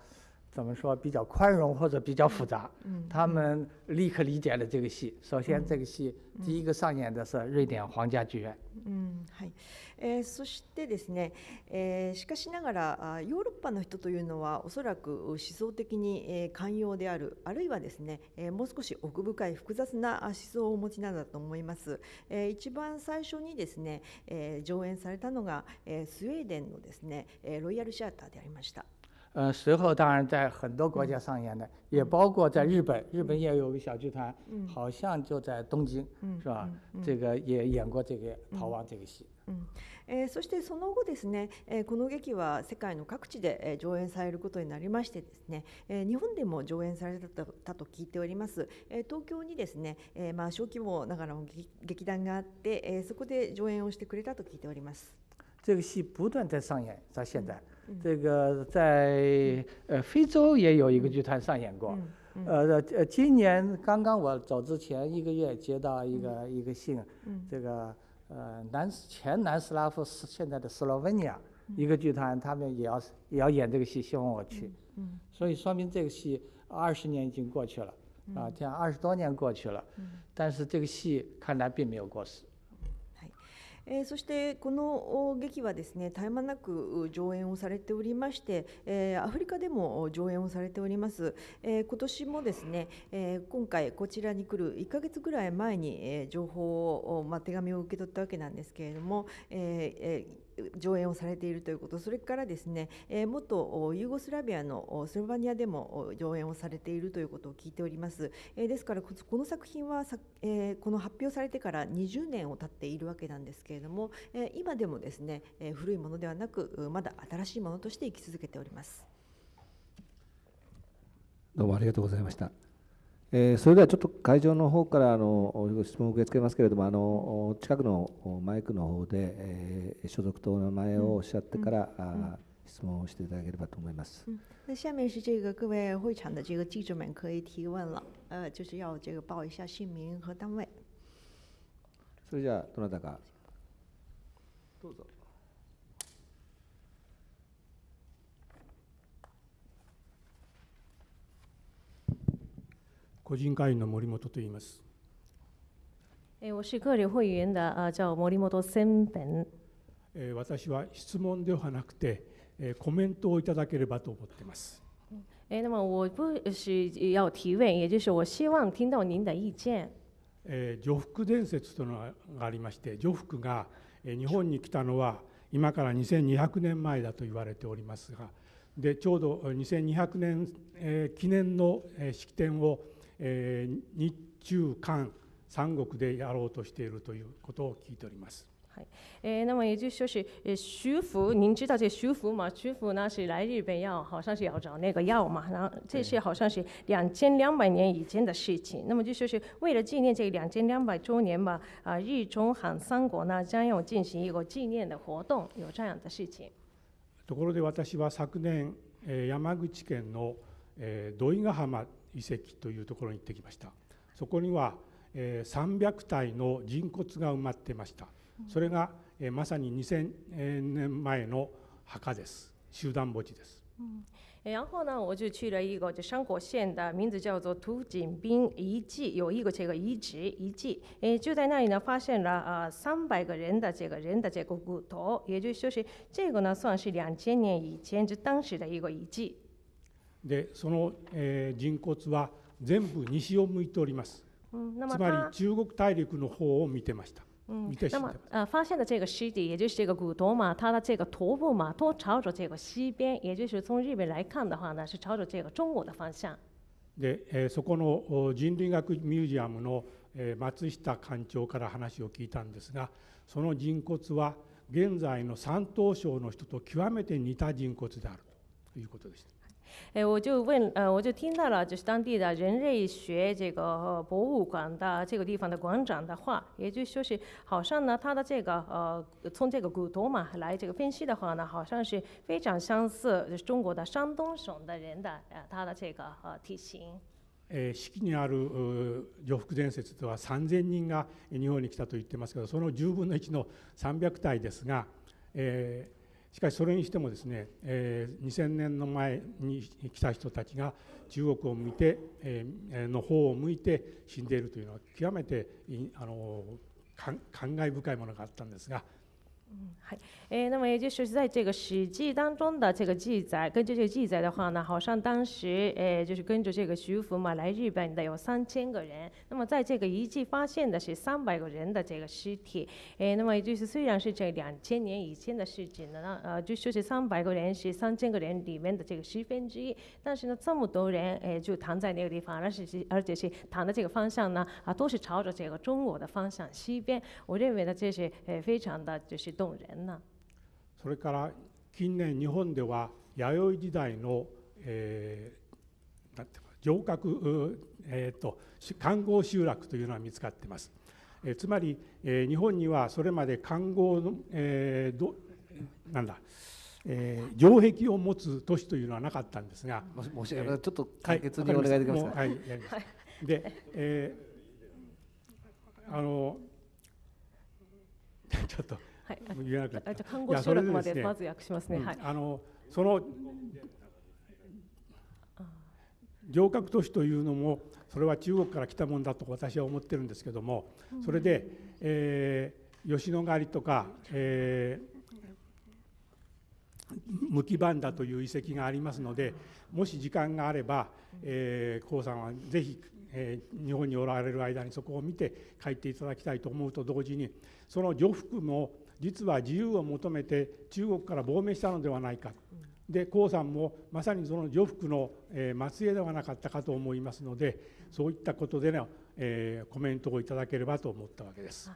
怎么说比较宽容或者比较复杂，他们立刻理解了这个戏。首先，这个戏第一个上演的是瑞典皇家剧院。うんはい、えー、そしてですね、えー、しかしながらあヨーロッパの人というのはおそらく思想的に、えー、寛容であるあるいはですね、えー、もう少し奥深い複雑な思想をお持ちなんだと思います、えー、一番最初にですね、えー、上演されたのが、えー、スウェーデンのですねえロイヤルシアターでありました。呃，随后当然在很多国家上演的，也包括在日本，日本也有个小剧团，好像就在东京，是吧？这个也演过这个《逃亡》这个戏。えー、そしてその後ですね、えー、この劇は世界の各地で、えー、上演されることになりましてですね、え日本でも上演されたと聞いております、え東京にですね、えまあ、小規模ながらも劇団があって、えそこで上演をしてくれたと聞いております。这个戏不断在上演，在现在。这个在呃非洲也有一个剧团上演过，呃呃今年刚刚我走之前一个月接到一个一个信，这个呃南前南斯拉夫是现在的斯洛文尼亚一个剧团，他们也要也要演这个戏，希望我去，所以说明这个戏二十年已经过去了啊，这样二十多年过去了，但是这个戏看来并没有过时。えー、そしてこの劇はですね絶え間なく上演をされておりまして、えー、アフリカでも上演をされております、えー、今年もですね、え今回こちらに来る1ヶ月ぐらい前に、え情報を、まあ、手紙を受け取ったわけなんですけれども、えー上演をされているということそれからですね、え元ユーゴスラビアのスロバニアでも上演をされているということを聞いております、えですからこの作品はさ、えこの発表されてから20年を経っているわけなんですけれども、え今でもですね、え古いものではなくまだ新しいものとして生き続けておりますどうもありがとうございました。えー、それではちょっと会場の方からあの質問を受け付けますけれどもあの近くのマイクの方で、えー、所属とお名前をおっしゃってから、うんうん、質問をしていただければと思います。うん、那下面是这个各位会场的这个记者们可以提问了，呃，就是要这个报一下姓名和单位。それじゃあどなたか。どうぞ。個人会員の森本と言います。えー、我是个人会员的啊，叫森本千本。え私は質問ではなくて、えー、コメントをいただければと思っています。えー、那么我不是要提问，也就是我希望听到您的意见。えー、女福伝説というのがありまして、女福が日本に来たのは今から2200年前だと言われておりますが、でちょうど2200年、えー、記念の式典を。えー、日中韓三国でやろうとしているということを聞いております。哎，那么也就是，呃，舒服，您知道这舒服吗？舒服呢是来日本要，好像是要找那个药嘛，然后这是好像是两千两百年以前的事情。那么就说是为了纪念这两千两百周年吧，啊，日中韩三国呢将要进行一个纪念的活动，有这样的事情。ところで私は昨年、山口県の、土井ヶ浜遺跡というところに行ってきましたそこには、え300体の人骨が埋まってましたそれが、えまさに2000年前の墓です集団墓地です、嗯然后呢，我就去了一个就山口县的，名字叫做土井滨遗迹，有一个这个遗址遗迹。诶，就在那里呢，发现了呃三百个人的这个人的这个骨头，也就是说是这个呢，算是两千年以前就当时的一个遗迹。でその、えー、人骨は全部西を向いております。つまり中国大陸の方を見てました。嗯，那么呃，发现的这个尸体，也就是这个骨头嘛，它的这个头部嘛，都朝着这个西边，也就是从日本来看的话呢，是朝着这个中国的方向。で、えー、そこの人類学ミュージアムの、えー、松下館長から話を聞いたんですが、その人骨は現在の山東省の人と極めて似た人骨であるということでした。哎，我就问，呃，我就听到了，就是当地的人类学这个博物馆的这个地方的馆长的话，也就说是，好像呢，他的这个，呃，从这个古头嘛来这个分析的话呢，好像是非常相似，就是中国的山东省的人的，呃，他的这个体型。え、死期にある女伏伝説とは三千人が日本に来たと言ってますけど、その十分の一の三百体ですが、え。しかしそれにしてもですね、えー、2000年の前に来た人たちが中国を向いて、えー、の方を向いて死んでいるというのは極めてあの感慨深いものがあったんですが嗯，好，诶，那么也就是在这个《史记》当中的这个记载，根据这个记载的话呢，好像当时诶就是跟着这个徐福嘛来日本的有三千个人，那么在这个遗迹发现的是三百个人的这个尸体，诶，那么也就是虽然是这两千年以前的事情了，呃，就是说这三百个人是三千个人里面的这个十分之一，但是呢，这么多人诶就躺在那个地方，而且是而且是躺的这个方向呢，啊，都是朝着这个中国的方向西边，我认为呢，这是诶非常的就是。动人呢？それから近年日本では弥生時代の、えー、なんて城郭、えーと、と環合集落というのが見つかっています。えー、つまり、えー、日本にはそれまで環合の、えー、どなんだえー、城壁を持つ都市というのはなかったんですが、申し訳ない、ちょっと簡潔にお願いできますか。はい、はい、で、えー、あの (laughs) ちょっとはい、言えなくった。看護までまず訳しますね。はい、あのその城郭都市というのもそれは中国から来たもんだと私は思ってるんですけども、それで、えー、吉野ヶ里とか、えー、無基盤だという遺跡がありますのでもし時間があれば江、えー、さんはぜひ、えー、日本におられる間にそこを見て帰っていただきたいと思うと同時にその除服も実は自由を求めて中国から亡命したのではないか、で江さんもまさにその徐福の、えー、末裔ではなかったかと思いますのでそういったことでの、えー、コメントをいただければと思ったわけです。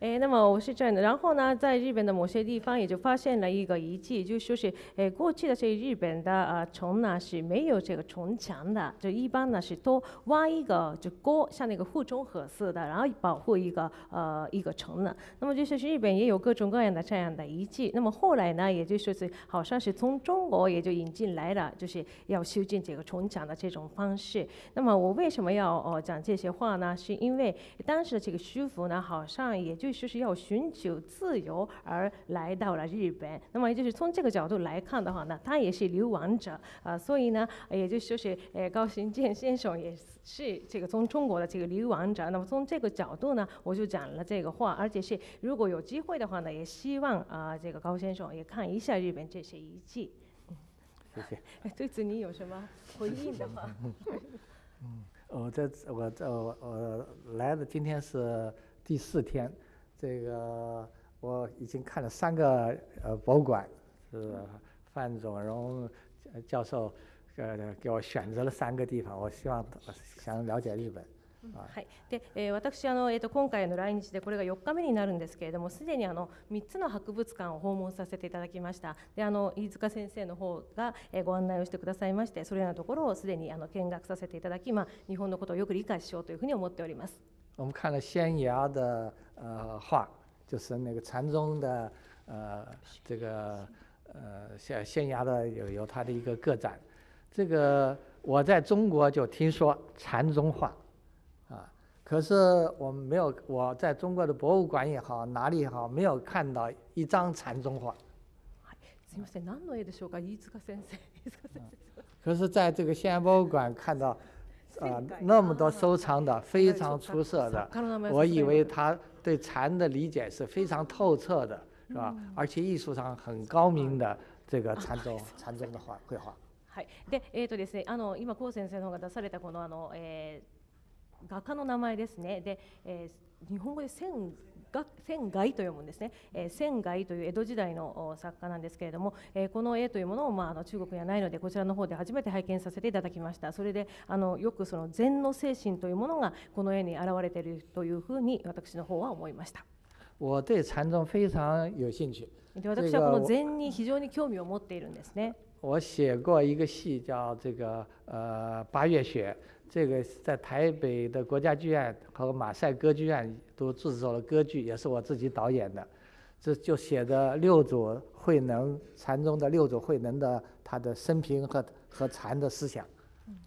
哎，那么我是这样的。然后呢，在日本的某些地方也就发现了一个遗迹，就说是哎，过去的这日本的呃城呢是没有这个城墙的，就一般呢是都挖一个就沟，像那个护城河似的，然后保护一个呃一个城呢。那么就是日本也有各种各样的这样的遗迹。那么后来呢，也就说是好像是从中国也就引进来了，就是要修建这个城墙的这种方式。那么我为什么要讲这些话呢？是因为当时的这个徐福呢，好像。也就是是要寻求自由而来到了日本，那么也就是从这个角度来看的话呢，他也是流亡者，呃，所以呢，也就是说是，呃，高行健先生也是这个从中国的这个流亡者。那么从这个角度呢，我就讲了这个话，而且是如果有机会的话呢，也希望啊，这个高先生也看一下日本这些遗迹。谢 (laughs) 谢。对此你有什么回应的吗？嗯，(laughs) (laughs) 我这我这我来的今天是。第四天，这个我已经看了三个呃博物馆，是范荣教授呃给我选择了三个地方，我希望想了解日本。はい、で、えー、私あの、えーと、と今回の来日でこれが4日目になるんですけれどもすでにあの3つの博物館を訪問させていただきましたであの飯塚先生の方が、えー、ご案内をしてくださいましてそれらのところをすでにあの見学させていただき、まあ、日本のことをよく理解しようというふうに思っております。我们看了仙崖的呃画，就是那个禅宗的呃这个呃仙仙崖的有有他的一个个展，这个我在中国就听说禅宗画，啊，可是我们没有，我在中国的博物馆也好，哪里也好，没有看到一张禅宗画。可是在这个仙崖博物馆看到。啊，那么多收藏的非常出色的，我以为他对禅的理解是非常透彻的，是吧？而且艺术上很高明的这个禅宗，禅宗 (laughs) 的画绘画。是的。が仙外と読むんですね、えー、仙外という江戸時代の作家なんですけれども、えー、この絵というものを、まあ、あの中国にはないのでこちらの方で初めて拝見させていただきましたそれであのよくその禅の精神というものがこの絵に表れているというふうに私の方は思いました。我对禅宗非常有兴趣。私はこの禅に非常に興味を持っているんですね。我写过一个戏叫这个呃八月雪。这个在台北的国家剧院和马赛歌剧院都制作了歌剧，也是我自己导演的。这就写的六祖慧能禅宗的六祖慧能的他的生平和和禅的思想。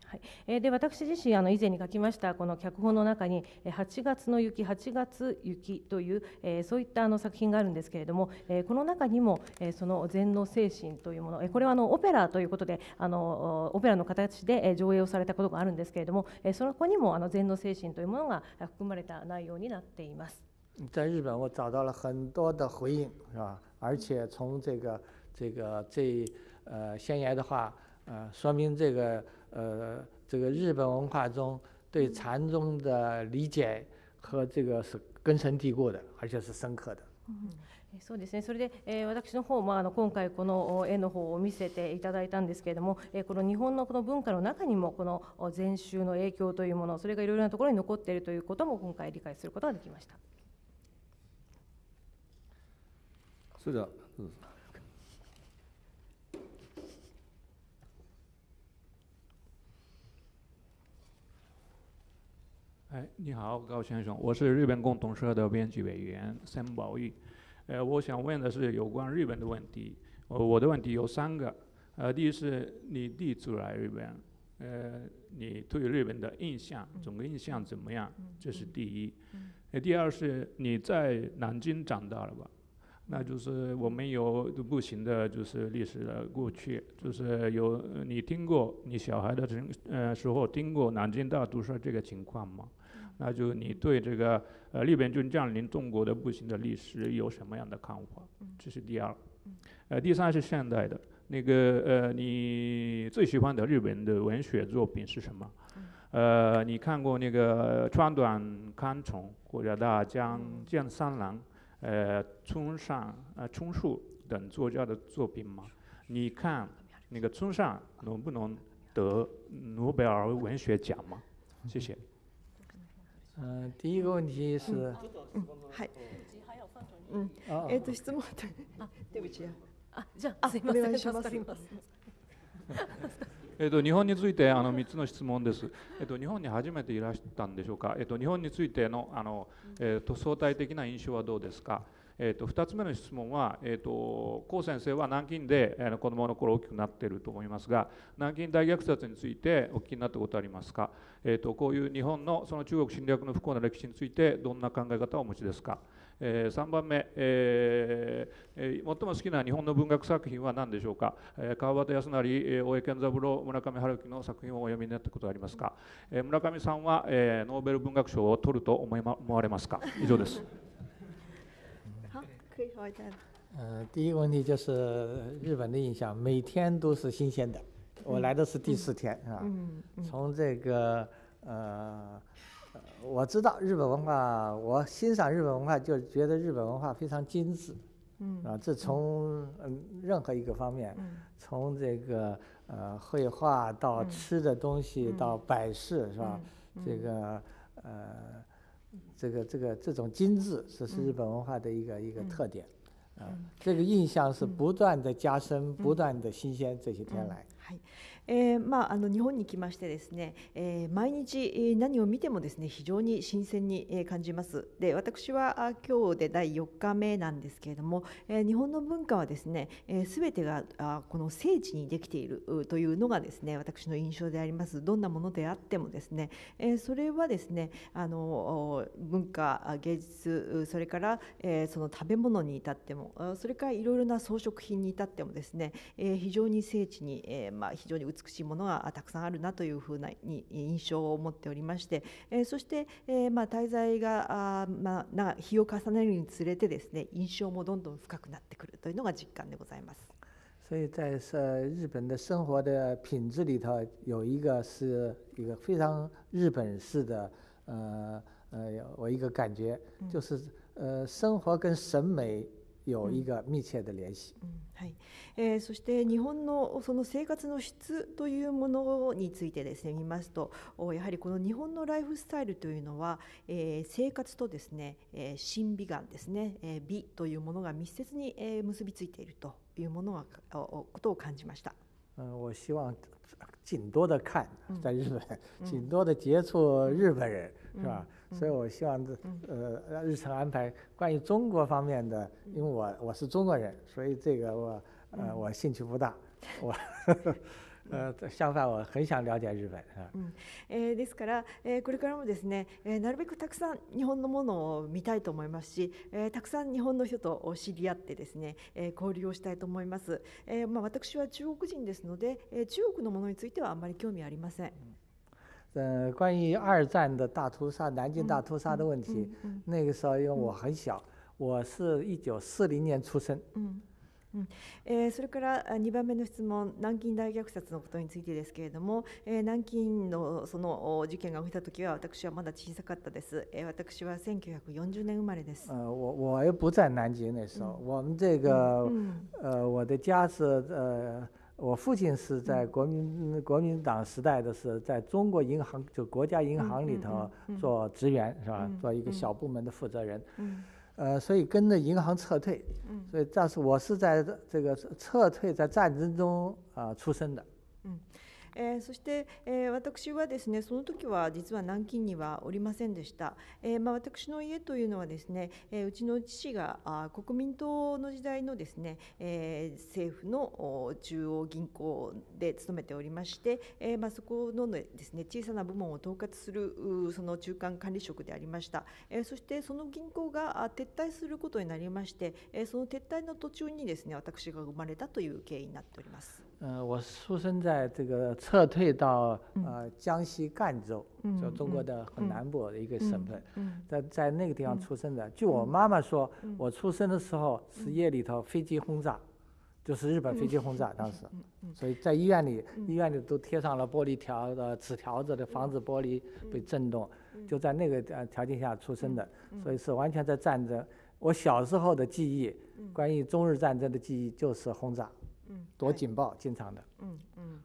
はいえー、で私自身あの以前に書きましたこの脚本の中に「8月の雪8月雪」という、えー、そういったあの作品があるんですけれども、えー、この中にも、えその禅の精神というもの、えこれはあのオペラということであのオペラの形で上映をされたことがあるんですけれども、えそこにもあの禅の精神というものが含まれた内容になっています。在日本我找到了很多的回应，是吧？而且从这个这个呃言的话，呃说明这个。呃这个日本文化中对禅宗的理解和这个是根深蒂固的，而且是深刻的。そうですねそれで、えー、私の方もあの今回この絵の方を見せていただいたんですけれども、えー、この日本のこの文化の中にもこの禅宗の影響というものそれがいろいろなところに残っているということも今回理解することができましたそれではどうぞ。哎，你好，高先生，我是日本共同社的编辑委员森保玉。呃，我想问的是有关日本的问题。呃，我的问题有三个。呃，第一是你第一次来日本，呃，你对日本的印象，总的印象怎么样？这是第一。呃，第二是你在南京长大了吧？那就是我们有不行的就是历史的过去，就是有你听过你小孩的时呃时候听过南京大屠杀这个情况吗？那就你对这个呃日本军降临中国的不幸的历史有什么样的看法？这是第二。呃，第三是现代的，那个呃，你最喜欢的日本的文学作品是什么？呃，你看过那个川端康成、或者大江健三郎、呃村上啊村树等作家的作品吗？你看那个村上能不能得诺贝尔文学奖吗？谢谢。嗯，第一个问题是，嗯，嗨，嗯，えっと質問あ、对不起、あ、じゃあすみません、助かります。えっと、日本についてあの3つの質問です、えっと、日本に初めていらしたんでしょうか、えっと、日本についてのあの、えっと、相対的な印象はどうですか、えー、と2つ目の質問は、えー、と高先生は南京で子どもの頃大きくなっていると思いますが南京大虐殺についてお聞きになったことありますか、えー、とこういう日本のその中国侵略の不幸な歴史についてどんな考え方をお持ちですか、えー、3番目、えー、最も好きな日本の文学作品は何でしょうか、えー、川端康成、えー、大江健三郎村上春樹の作品をお読みになったことはありますか、えー、村上さんは、えー、ノーベル文学賞を取ると思い、ま、思われますか以上です。嗯，第一个问题就是日本的印象，每天都是新鲜的。我来的是第四天，是吧？从这个呃，我知道日本文化，我欣赏日本文化，就觉得日本文化非常精致。嗯。啊，这从嗯任何一个方面，从这个呃绘画到吃的东西到摆饰，是吧？这个呃。这个这个这种精致，是是日本文化的一个一个特点，啊，这个印象是不断的加深，不断的新鲜，这些天来。えーまあ、あの日本に来ましてですね、えー、毎日何を見てもですね非常に新鮮に感じますで私は今日で第4日目なんですけれども、えー、日本の文化はですね、えー、全てがあこの聖地にできているというのがですね私の印象でありますどんなものであってもですね、えー、それはですねあの文化芸術それから、えー、その食べ物に至ってもそれからいろいろな装飾品に至ってもですね、えー、非常に聖地に、えーまあ、非常に美美しいものがたくさんあるなというふうなに印象を持っておりまして、えそして、えまあ、滞在があ、まあ、な日を重ねるにつれてですね印象もどんどん深くなってくるというのが実感でございます。所以在呃日本的生活的品质里头，有一个是一个非常日本式的呃呃，我一个感觉就是呃生活跟审美有一个密切的联系。うはい、えー、そして日本のその生活の質というものについてですね見ますと、やはりこの日本のライフスタイルというのは、えー、生活とですね、えー、神美眼ですね、えー、美というものが密接に、えー、結びついているというものはことを感じました。嗯，我希望尽多的看，在日本，尽多的接触日本人，是吧？所以我希望呃日程安排关于中国方面的，因为我我是中国人，所以这个我呃我兴趣不大，(laughs) 我ですから、えー、これからもですね、えー、なるべくたくさん日本のものを見たいと思いますし、えー、たくさん日本の人と知り合ってですね、えー、交流をしたいと思います。えー、まあ私は中国人ですので、えー、中国のものについてはあんまり興味ありません。うん呃，关于二战的大屠杀、南京大屠杀的问题，那个时候因为我很小，我是一九四零年出生。嗯嗯，えそれから二番目の質問、南京大虐殺のことについてですけれども、え南京のその事件が起きた時は私はまだ小さかったです。え私は千九百四十年生まれです。呃，我我又不在南京那时候，我们这个呃，我的家是呃。我父亲是在国民国民党时代的，是在中国银行就国家银行里头做职员，是吧？做一个小部门的负责人。嗯，呃，所以跟着银行撤退，所以这是我是在这个撤退在战争中啊出生的。嗯。えー、そして、えー、私はですねその時は実は南京にはおりませんでした、えー、まあ、私の家というのはですね、えうちの父があ国民党の時代のですね、え政府の中央銀行で勤めておりまして、えまあ、そこのですね小さな部門を統括するその中間管理職でありました、えそしてその銀行が撤退することになりまして、えその撤退の途中にですね私が生まれたという経緯になっております。呃，我出生在这个撤退到呃江西赣州，就中国的很南部的一个省份，在在那个地方出生的。据我妈妈说，我出生的时候是夜里头飞机轰炸，就是日本飞机轰炸当时，所以在医院里，医院里都贴上了玻璃条的纸条子的，防止玻璃被震动，就在那个呃条件下出生的，所以是完全在战争。我小时候的记忆，关于中日战争的记忆就是轰炸，躲警报经常的。嗯嗯，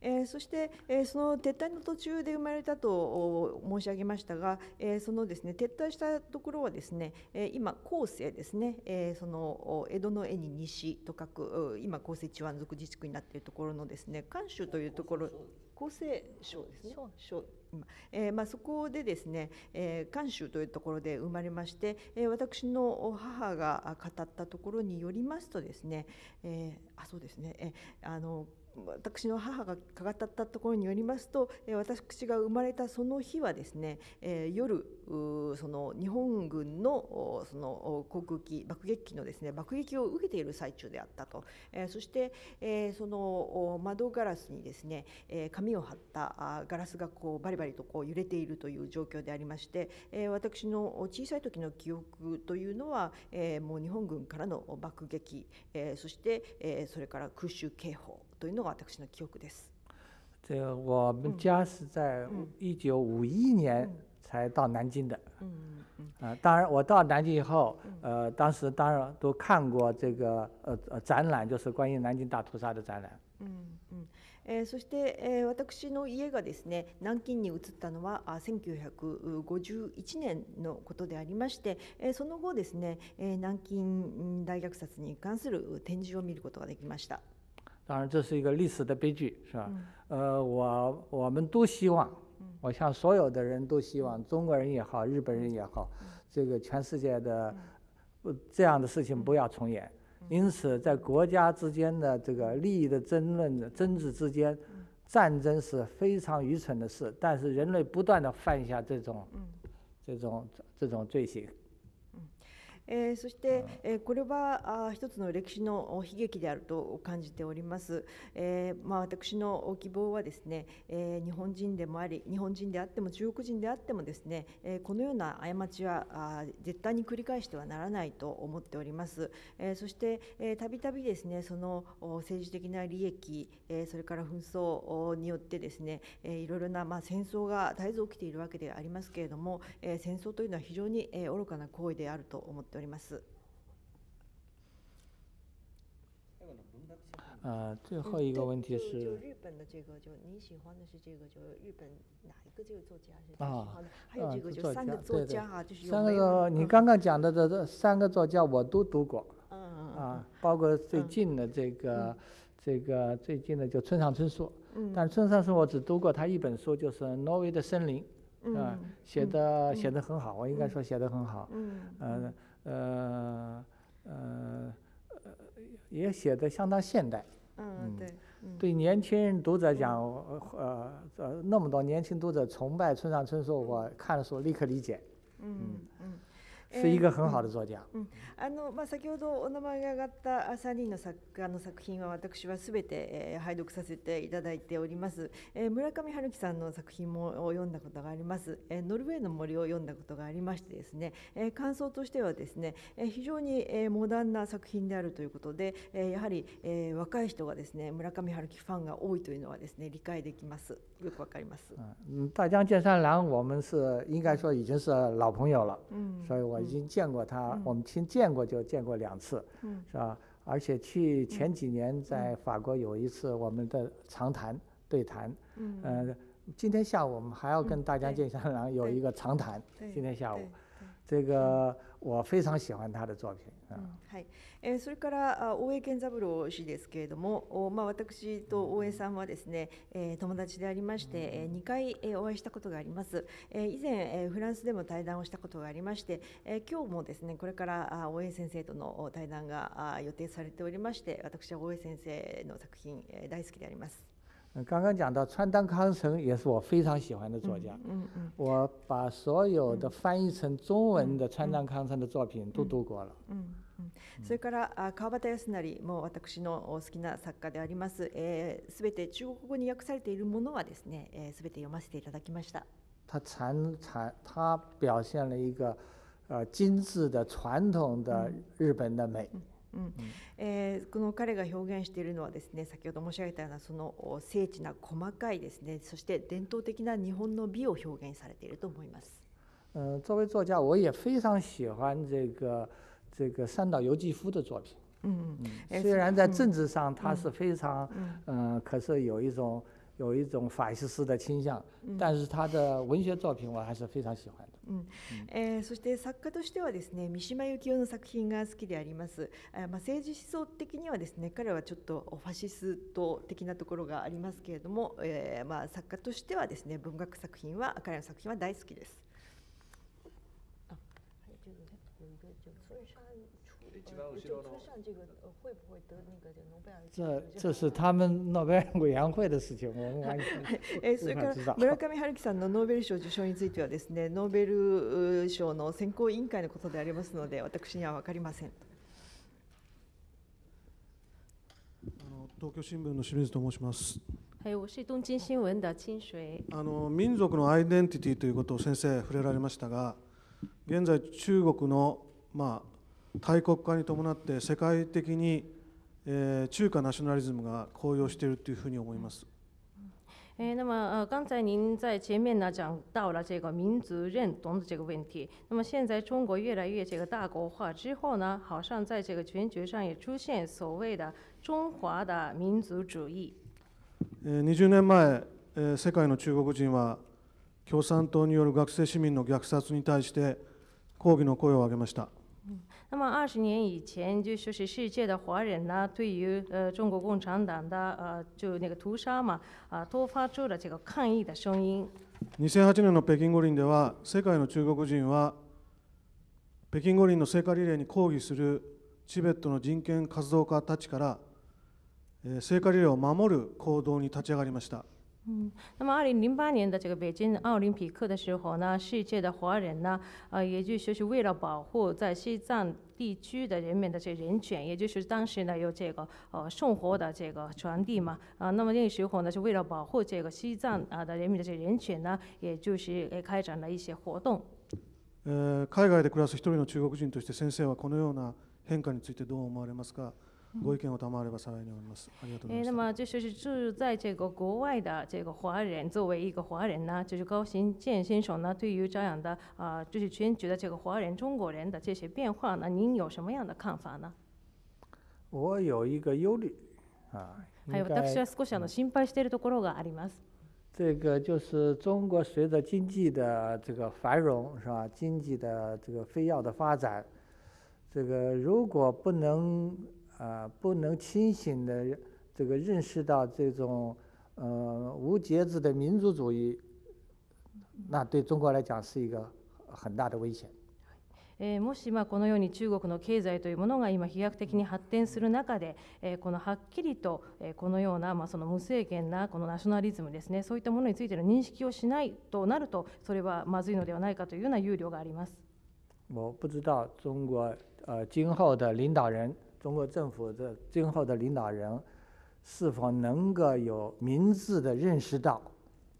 えそして、えその撤退の途中で生まれたと申し上げましたが、えそのですね撤退したところはですね、え今後世ですね、えその江戸の絵に西と書く今後世一番族自治区になっているところのですね関州というところ厚生省ですね。えー、まあ、そこでですね、えー、関州というところで生まれまして、えー、私の母が語ったところによりますとですね、えあそうですね、えあの私の母がかったところによりますと私が生まれたその日はですね夜その日本軍のその航空機爆撃機のですね爆撃を受けている最中であったとそしてその窓ガラスにですね紙を貼ったガラスがこうバリバリとこう揺れているという状況でありまして私の小さい時の記憶というのはもう日本軍からの爆撃そしてそれから空襲警報というのが私の記憶です。这我们家是在一九五一年才到南京的。嗯嗯啊，当然我到南京以后，呃，当时当然都看过这个呃呃展览，就是关于南京大屠杀的展览。嗯嗯。えー、そして、え私の家がですね南京に移ったのはあ1951年のことでありまして、えー、その後ですね、え南京大虐殺に関する展示を見ることができました。当然，这是一个历史的悲剧，是吧？呃，我我们都希望，我向所有的人都希望，中国人也好，日本人也好，这个全世界的这样的事情不要重演。因此，在国家之间的这个利益的争论、争执之间，战争是非常愚蠢的事。但是，人类不断的犯下这种这种这种罪行。えー、そして、えー、これはあ一つの歴史の悲劇であると感じております、えーまあ、私の希望はですね、えー、日本人でもあり日本人であっても中国人であってもですね、えー、このような過ちはあ絶対に繰り返してはならないと思っております、えー、そしてたびたびですねその政治的な利益、えー、それから紛争によってですね、えー、いろいろな、まあ、戦争が絶えず起きているわけでありますけれども、えー、戦争というのは非常に、えー、愚かな行為であると思って呃，最后一个问题是。就就就日日本本的的这这这个，个，个个你喜欢是是哪一作家啊，还有个就三个作家啊，就是。三个，你刚刚讲的这这三个作家我都读过。嗯嗯啊，包括最近的这个这个最近的就村上春树。嗯。但村上春树我只读过他一本书，就是《挪威的森林》。嗯。写的写的很好，我应该说写的很好。嗯。嗯。呃呃，也写的相当现代。嗯，对，对年轻人读者讲，呃呃，那么多年轻读者崇拜村上春树，我看了书立刻理解。嗯嗯。水が很好的作家。あのまあ先ほどお名前が挙がった三人の作家の作品は私はすべて、え拝読させていただいております。え村上春樹さんの作品も読んだことがあります。えノルウェーの森を読んだことがありましてですね、え感想としてはですね、え非常に、えモダンな作品であるということで、えやはり、え若い人がですね村上春樹ファンが多いというのはですね理解できます。よくわかります。嗯，大江健三郎，我们是应该说已经是老朋友了，嗯，所以我。已经见过他，我们亲见过就见过两次，是吧？而且去前几年在法国有一次我们的长谈对谈，嗯，今天下午我们还要跟大家见三郎有一个长谈，今天下午，这个。我非常喜欢他的作品。はい。えそれから大江健三郎氏ですけれども、まあ私と大江さんはですね、え友達でありまして、え2回、えお会いしたことがあります。え以前、えフランスでも対談をしたことがありまして、え今日もですねこれから大江先生との対談が予定されておりまして、私は大江先生の作品、え大好きであります。刚刚讲到川端康成也是我非常喜欢的作家。嗯嗯，我把所有的翻译成中文的川端康成的作品都读过了。嗯嗯，それからあ川端康成も私の好きな作家であります。えすべて中国語に訳されているものはですね、えすべて読ませていただきました。他产产他表现了一个，呃精致的传统的日本的美。うん、えー、この彼が表現しているのはですね先ほど申し上げたようなその精緻な細かいですねそして伝統的な日本の美を表現されていると思います。嗯，作为作家，我也非常喜欢这个这个三岛由纪夫的作品。嗯，虽然在政治上他是非常，嗯，可是有一种。嗯有一种法西斯的傾向、うん、但是他的文学作品我还是非常喜欢的。うん、えー、そして作家としてはですね、三島由紀夫の作品が好きであります。えー、まあ政治思想的にはですね、彼はちょっとファシスト的なところがありますけれども、えー、まあ作家としてはですね、文学作品は彼の作品は大好きです。あ、ありがとっと。ざいます。这这是他们诺贝尔委員会的事情。えそれから村上春樹さんのノーベル賞受賞についてはですね、ノーベル賞の選考委員会のことでありますので、私には分かりません。あの東京新聞の清水と申します。はい、我是東京新聞的清水。あの民族のアイデンティティということを先生触れられましたが、現在中国のまあ大国化に伴って世界的に、えー、中華ナショナリズムが高揚しているというふうに思います。哎，那么呃，刚才您在前面呢讲到了这个民族认同的这个问题。那么现在中国越来越这个大国化之后呢，好像在这个全球上也出现所谓的中华的民族主义。え20年前、え世界の中国人は共産党による学生市民の虐殺に対して抗議の声を上げました。那么二十年以前，就说是世界的华人呢，对于呃中国共产党的呃就那个屠杀嘛，啊、都发出了这个抗议的声音。2008年の北京五輪では、世界の中国人は北京五輪の聖火リレーに抗議するチベットの人権活動家たちから、聖火リレーを守る行動に立ち上がりました。嗯，那么二零零八年的这个北京奥林匹克的时候呢，世界的华人呢，呃，也就是说是为了保护在西藏地区的人民的这人权，也就是当时呢有这个呃送活的这个传递嘛，啊，那么那时候呢是为了保护这个西藏啊的人民的这人权呢，也就是开展了一些活动。海外で暮らす一人の中国人として先生はこのような変化についてどう思われますか。ご意見を賜れば幸いに思います。ありがとうございます。那么就是住在这个国外的这个华人，作为一个华人呢，就是高行健先生呢，对于这样的啊、就是全局的这个华人、中国人的这些变化呢，您有什么样的看法呢？我有一个忧虑啊。はい、私は少しあの心配しているところがあります。这个就是中国随着经济的这个繁荣，是吧？经济的这个飞跃的发展，这个如果不能啊不能清醒的这个认识到这种呃无节制的民族主那对中国来讲是一个很大的危险。えー、もしまあこのように中国の経済というものが今飛躍的に発展する中で、えー、このはっきりと、えー、このようなまあその無制限なこのナショナリズムですねそういったものについての認識をしないとなるとそれはまずいのではないかというような憂慮があります。我不知道中国呃今后的领导人中国政府这今后的领导人是否能够有明智的认识到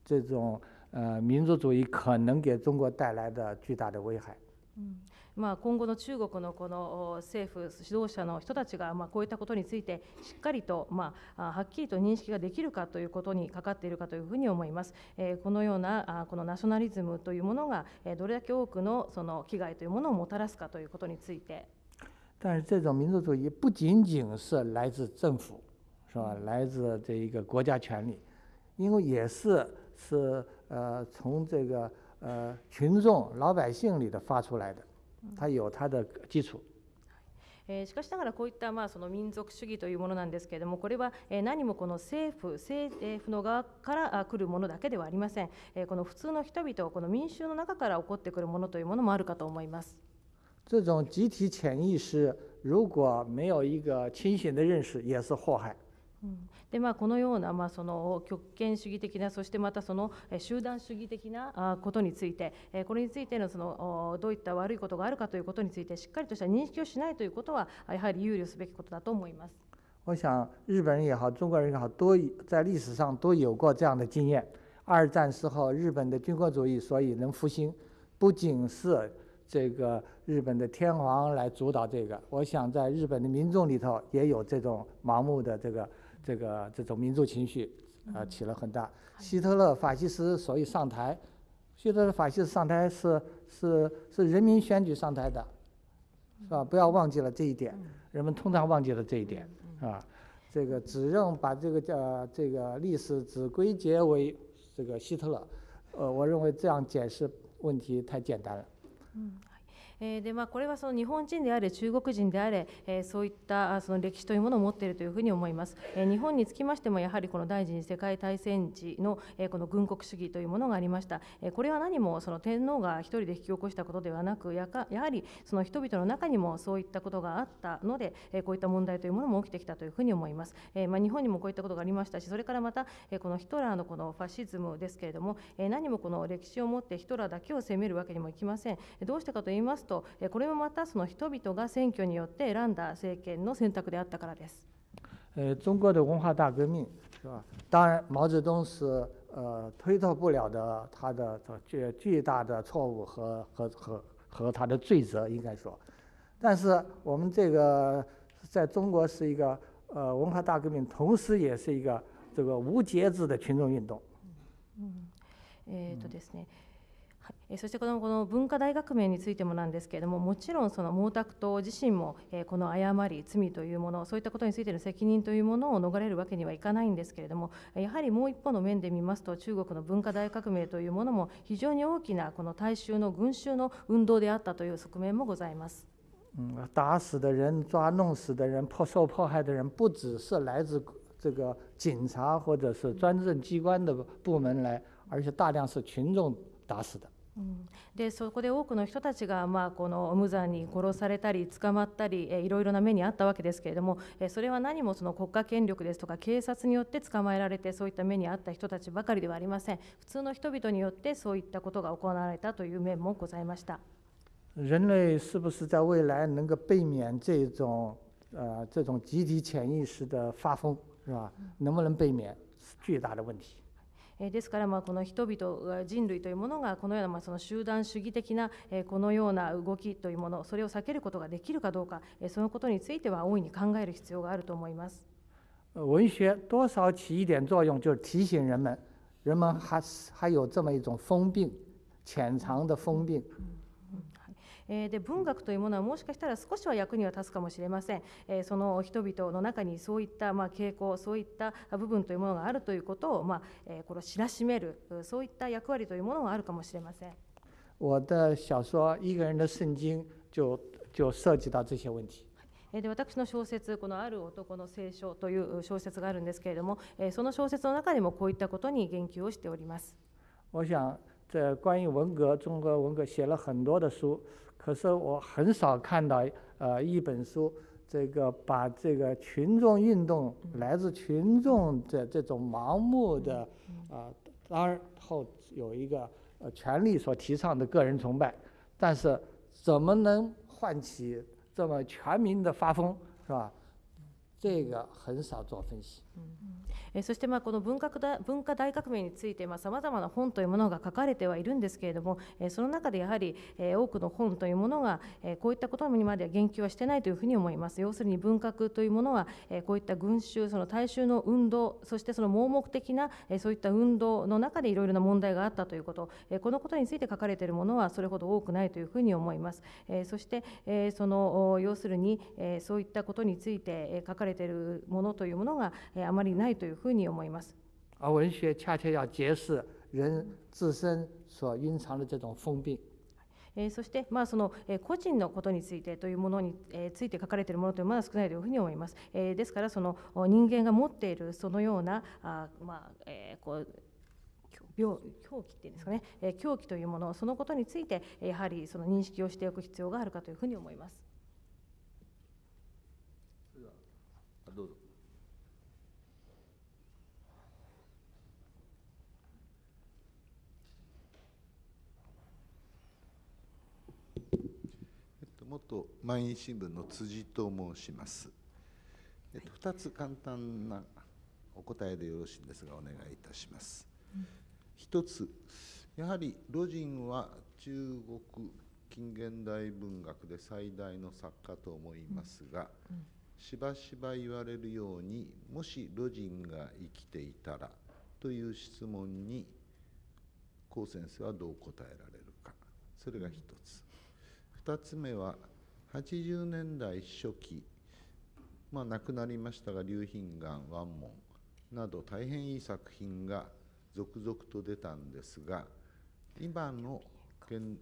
这种呃民族主义可能给中国带来的巨大的危害？嗯，嘛，今后的中国的这个政府、指導者の人たちが、まあこういったことについてしっかりとまあはっきりと認識ができるかということにかかっているかというふうに思います。えこのようなこのナショナリズムというものがどれだけ多くのその危害というものをもたらすかということについて。但是这种民族主义不仅仅是来自政府，是吧？来自这一个国家权力，因为也是是呃从这个呃群众老百姓里的发出来的，它有它的基础。えしかしながらこういったまあその民族主義というものなんですけれどもこれはえ何もこの政府政府の側からあ来るものだけではありませんえこの普通の人々この民衆の中から起こってくるものというものもあるかと思います。这种集体潜意识如果没有一个清醒的认识，也是祸害。でまあこのようなまあその極権主義的なそしてまたその集団主義的なことについて、これについてのそのどういった悪いことがあるかということについてしっかりとした認識をしないということはやはり憂慮すべきことだと思います。我想日本人也好，中国人也好，都在历史上都有过这样的经验。二战时候，日本的军国主义所以能复兴，不仅是。这个日本的天皇来主导这个，我想在日本的民众里头也有这种盲目的这个这个这种民族情绪，啊，起了很大。希特勒法西斯所以上台，希特勒法西斯上台是是是人民选举上台的，是吧？不要忘记了这一点，人们通常忘记了这一点，啊，这个只认把这个呃这个历史只归结为这个希特勒，呃，我认为这样解释问题太简单了。Mm. えー、でまあ、これはその日本人であれ中国人であれ、えー、そういったその歴史というものを持っているというふうに思います、えー、日本につきましてもやはりこの第二次世界大戦時の、えこの軍国主義というものがありました、えこれは何もその天皇が一人で引き起こしたことではなくやかやはりその人々の中にもそういったことがあったので、えこういった問題というものも起きてきたというふうに思います、えまあ、日本にもこういったことがありましたしそれからまた、えこのヒトラーのこのファシズムですけれども、え何もこの歴史を持ってヒトラーだけを責めるわけにもいきませんどうしてかと言いますますと、これもまたその人々が選挙によって選んだ政権の選択であったからです。呃，中国の文化大革命是吧？当然，毛泽东是呃推脱不了的，他的巨巨大的错误和和和和他的罪责应该说。但是我们这个在中国是一个呃文化大革命，同时也是一个这个无节制的群众运动。嗯，えっとですね。そしてこのこの文化大革命についてもなんですけれども、もちろんその毛沢東自身も、えこの誤り、罪というもの、そういったことについての責任というものを逃れるわけにはいかないんですけれども、やはりもう一方の面で見ますと、中国の文化大革命というものも、非常に大きなこの大衆の群衆の運動であったという側面もございます。嗯，打死的人、抓弄死的人、迫受迫害的人，不只是来自这个警察或者是专政机关的部门来，而且大量是群众打死的。うん、でそこで多くの人たちが、まあ、この無残に殺されたり捕まったり、えいろいろな目にあったわけですけれども、えそれは何もその国家権力ですとか警察によって捕まえられてそういった目にあった人たちばかりではありません普通の人々によってそういったことが行われたという面もございました人類是不是在未来能够避免这种呃这种集体潜意识的发疯是吧能不能避免是巨大的问题えですから、まあ、この人々人類というものがこのような、まあ、その集団主義的な、えこのような動きというものそれを避けることができるかどうか、えそのことについては大いに考える必要があると思います。文学多少起一点作用，就是提醒人们，人们还还有这么一种病，潜藏的风病。えー、で文学というものはもしかしたら少しは役には立つかもしれません、えー、その人々の中にそういったまあ傾向そういった部分というものがあるということをまあえこれを知らしめるそういった役割というものもあるかもしれません。我的小说《一个人的圣经》就就涉及到这些问题。で私の小説、このある男の聖書という小説があるんですけれども、その小説の中でもこういったことに言及をしております。我想、这关于文革、中国文革写了很多的书。可是我很少看到，呃，一本书，这个把这个群众运动来自群众的这种盲目的，啊，然后有一个，呃，权力所提倡的个人崇拜，但是怎么能唤起这么全民的发疯，是吧？这个很少做分析。えそしてまあこの文化だ文化大革命についてさまざ、まな本というものが書かれてはいるんですけれども、えその中でやはり、え多くの本というものが、えこういったことにまでは言及はしてないというふうに思います要するに文革というものは、えこういった群衆その大衆の運動そしてその盲目的な、えそういった運動の中でいろいろな問題があったということ、えこのことについて書かれているものはそれほど多くないというふうに思います、えそして、えその要するに、えそういったことについて書かれているものというものが、えあまりないというふうに思います。而文学恰恰要揭示人自身所蕴藏的这种疯病。えー、そして、まあそのえー、個人のことについてというものに、えー、ついて書かれているものというのはまだ少ないというふうに思います。えー、ですからその人間が持っているそのようなあ、まあえー、こう病狂気っていうんですかね、えー、狂気というものそのことについてやはりその認識をしておく必要があるかというふうに思います。元毎日新聞の辻と申します。えっと、2つ簡単なお答えでよろしいんですがお願いいたします。1つやはり魯迅は中国近現代文学で最大の作家と思いますが、うんうん、しばしば言われるようにもし魯迅が生きていたらという質問に高先生はどう答えられるかそれが一つ2つ目は80年代初期、まあ、亡くなりましたが「流品岩モン」など大変いい作品が続々と出たんですが今の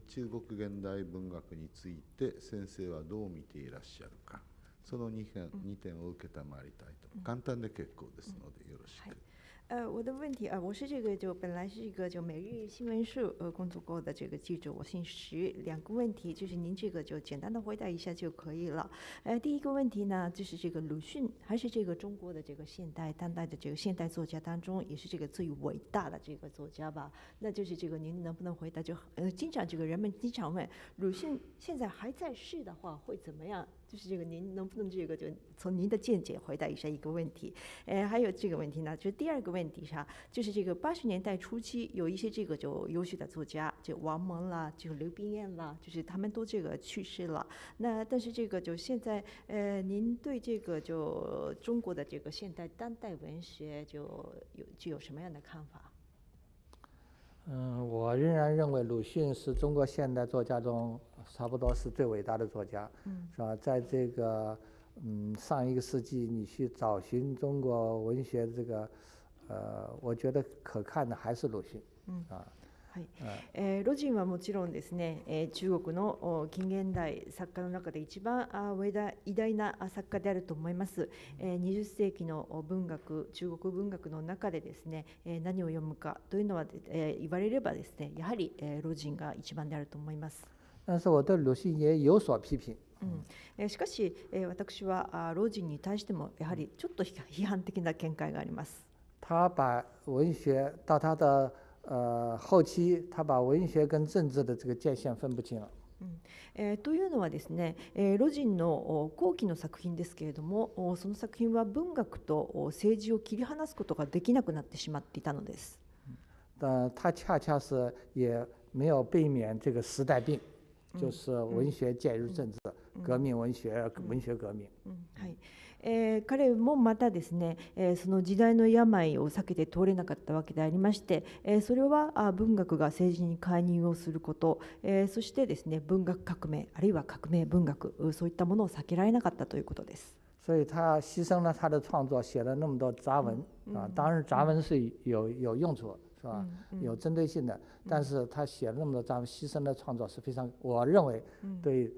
中国現代文学について先生はどう見ていらっしゃるかその 2, 点を承りたいと簡単で結構ですのでよろしく。はい呃，我的问题啊，我是这个就本来是一个就每日新闻社呃工作过的这个记者，我姓徐，两个问题就是您这个就简单的回答一下就可以了。呃，第一个问题呢，就是这个鲁迅还是这个中国的这个现代当代的这个现代作家当中，也是这个最伟大的这个作家吧？那就是这个您能不能回答就呃经常这个人们经常问鲁迅现在还在世的话会怎么样？就是这个，您能不能这个就从您的见解回答一下一个问题？哎，还有这个问题呢，就是第二个问题哈，就是这个八十年代初期有一些这个就优秀的作家，就王蒙啦，就刘冰雁啦，就是他们都这个去世了。那但是这个就现在，呃，您对这个就中国的这个现代当代文学就有具有什么样的看法？嗯，我仍然认为鲁迅是中国现代作家中差不多是最伟大的作家，是吧？在这个嗯上一个世纪，你去找寻中国文学这个，呃，我觉得可看的还是鲁迅，嗯啊。はいえー、ロジンはもちろんですね、えー、中国の近現代作家の中で一番あ偉大な作家であると思います、えー、20世紀の文学中国文学の中でですね、えー、何を読むかというのは、えー、言われればですねやはり、えー、ロジンが一番であると思います。但是我对鲁迅也有所批评。うん、しかし私は老人に対してもやはりちょっと批判的な見解があります。他把文学到他的呃，后期他把文学跟政治的这个界限分不清了。えー、というのはですね、えー、ロジンの後期の作品ですけれどもその作品は文学と政治を切り離すことができなくなってしまっていたのです。呃，他恰恰是也没有避免这个时代病，就是文学介入政治，革命文学，文学革命。はい。えー、彼もまたですね、えー、その時代の病を避けて通れなかったわけでありまして、えー、それは文学が政治に介入をすること、えそしてですね文学革命あるいは革命文学そういったものを避けられなかったということです。所以他牺牲了他的创作，写了那么多杂文、啊，当然杂文是有有用处，是吧、有针对性的，但是他写了那么多杂文，牺牲了创作是非常，我认为对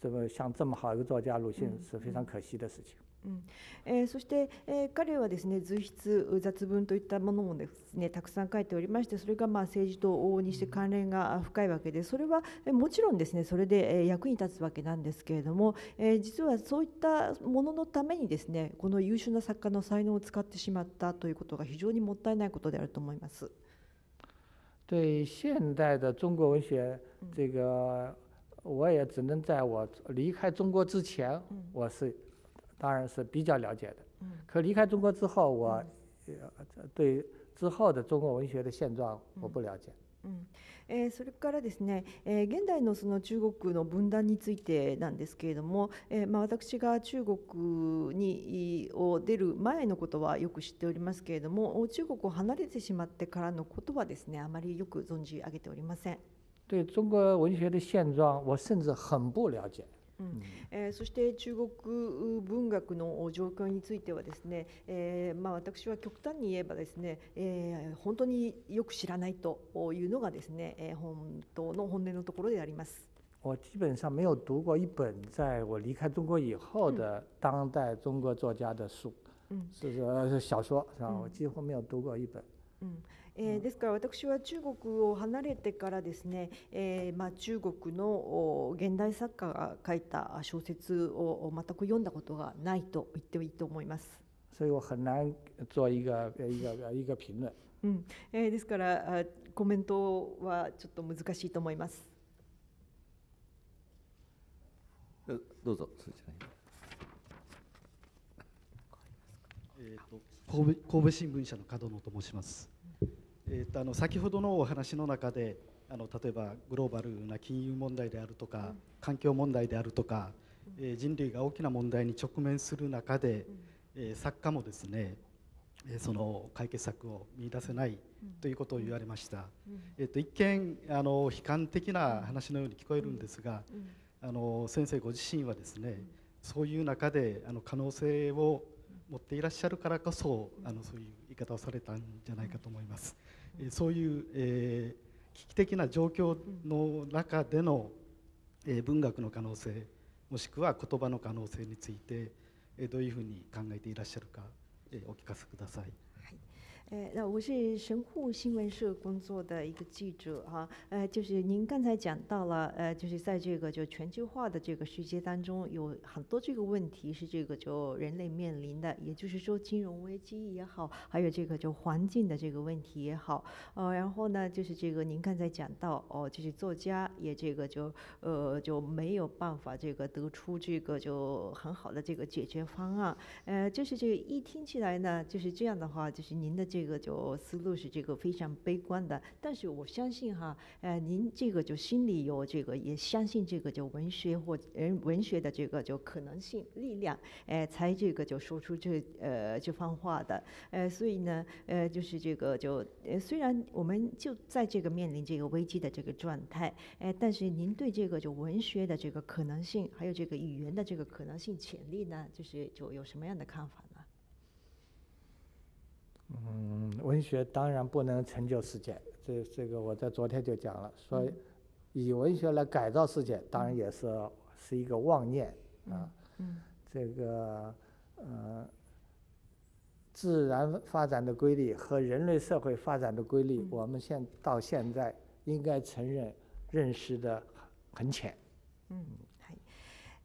这么像这么好一个作家鲁迅是非常可惜的事情。うんえー、そして、えー、彼はですね随筆雑文といったものもですねたくさん書いておりましてそれがまあ政治と往々にして関連が深いわけでそれはもちろんですねそれで役に立つわけなんですけれども、えー、実はそういったもののためにですねこの優秀な作家の才能を使ってしまったということが非常にもったいないことであると思います。对现代的中国文学，这个我也只能在我离开中国之前，我是。当然是比较了解的。嗯。可离开中国之后，我对之后的中国文学的现状我不了解。嗯。えー、それからですね、えー、現代のその中国の分断についてなんですけれども、えー、まあ、私が中国にを出る前のことはよく知っておりますけれども中国を離れてしまってからのことはですねあまりよく存じ上げておりません。对中国文学的现状，我甚至很不了解。うんえー、そして中国文学の状況についてはですね、えーまあ、私は極端に言えばですね、えー、本当によく知らないというのがですね、えー、本当の本音のところであります。我基本上没有读过一本在我离开中国以后的当代中国作家的书，是是小说是吧？我几乎没有读过一本。嗯えー、ですから私は中国を離れてからですね、えー、まあ、中国の現代作家が書いた小説を全く読んだことがないと言ってもいいと思います。所以我很难做一个一个一个评论。うん、えー、ですからコメントはちょっと難しいと思います。えどうぞそちらに。えーと、と神戸神戸新聞社の角野と申します。えー、とあの先ほどのお話の中であの例えばグローバルな金融問題であるとか、環境問題であるとか、えー、人類が大きな問題に直面する中で、えー、作家もですねその解決策を見出せないということを言われました、えー、と一見あの悲観的な話のように聞こえるんですが、あの先生ご自身はですね、そういう中であの可能性を持っていらっしゃるからこそあのそういう言い方をされたんじゃないかと思います。そういう、えー、危機的な状況の中での、えー、文学の可能性もしくは言葉の可能性について、えー、どういうふうに考えていらっしゃるか、えー、お聞かせください。哎，那我是神户新闻社工作的一个记者哈，呃，就是您刚才讲到了，呃，就是在这个就全球化的这个世界当中，有很多这个问题是这个就人类面临的，也就是说金融危机也好，还有这个就环境的这个问题也好，呃，然后呢，就是这个您刚才讲到哦，就是作家也这个就呃就没有办法这个得出这个就很好的这个解决方案，呃，就是这个一听起来呢，就是这样的话，就是您的这。这个就思路是这个非常悲观的，但是我相信哈，呃，您这个就心里有这个，也相信这个就文学或人文学的这个就可能性力量，哎，才这个就说出这呃这番话的。呃，所以呢，呃，就是这个就，呃，虽然我们就在这个面临这个危机的这个状态，哎，但是您对这个就文学的这个可能性，还有这个语言的这个可能性潜力呢，就是就有什么样的看法？嗯，文学当然不能成就世界，这这个我在昨天就讲了，所以以文学来改造世界，当然也是是一个妄念啊。嗯，这个，呃，自然发展的规律和人类社会发展的规律，我们现到现在应该承认认识的很很浅。嗯，好。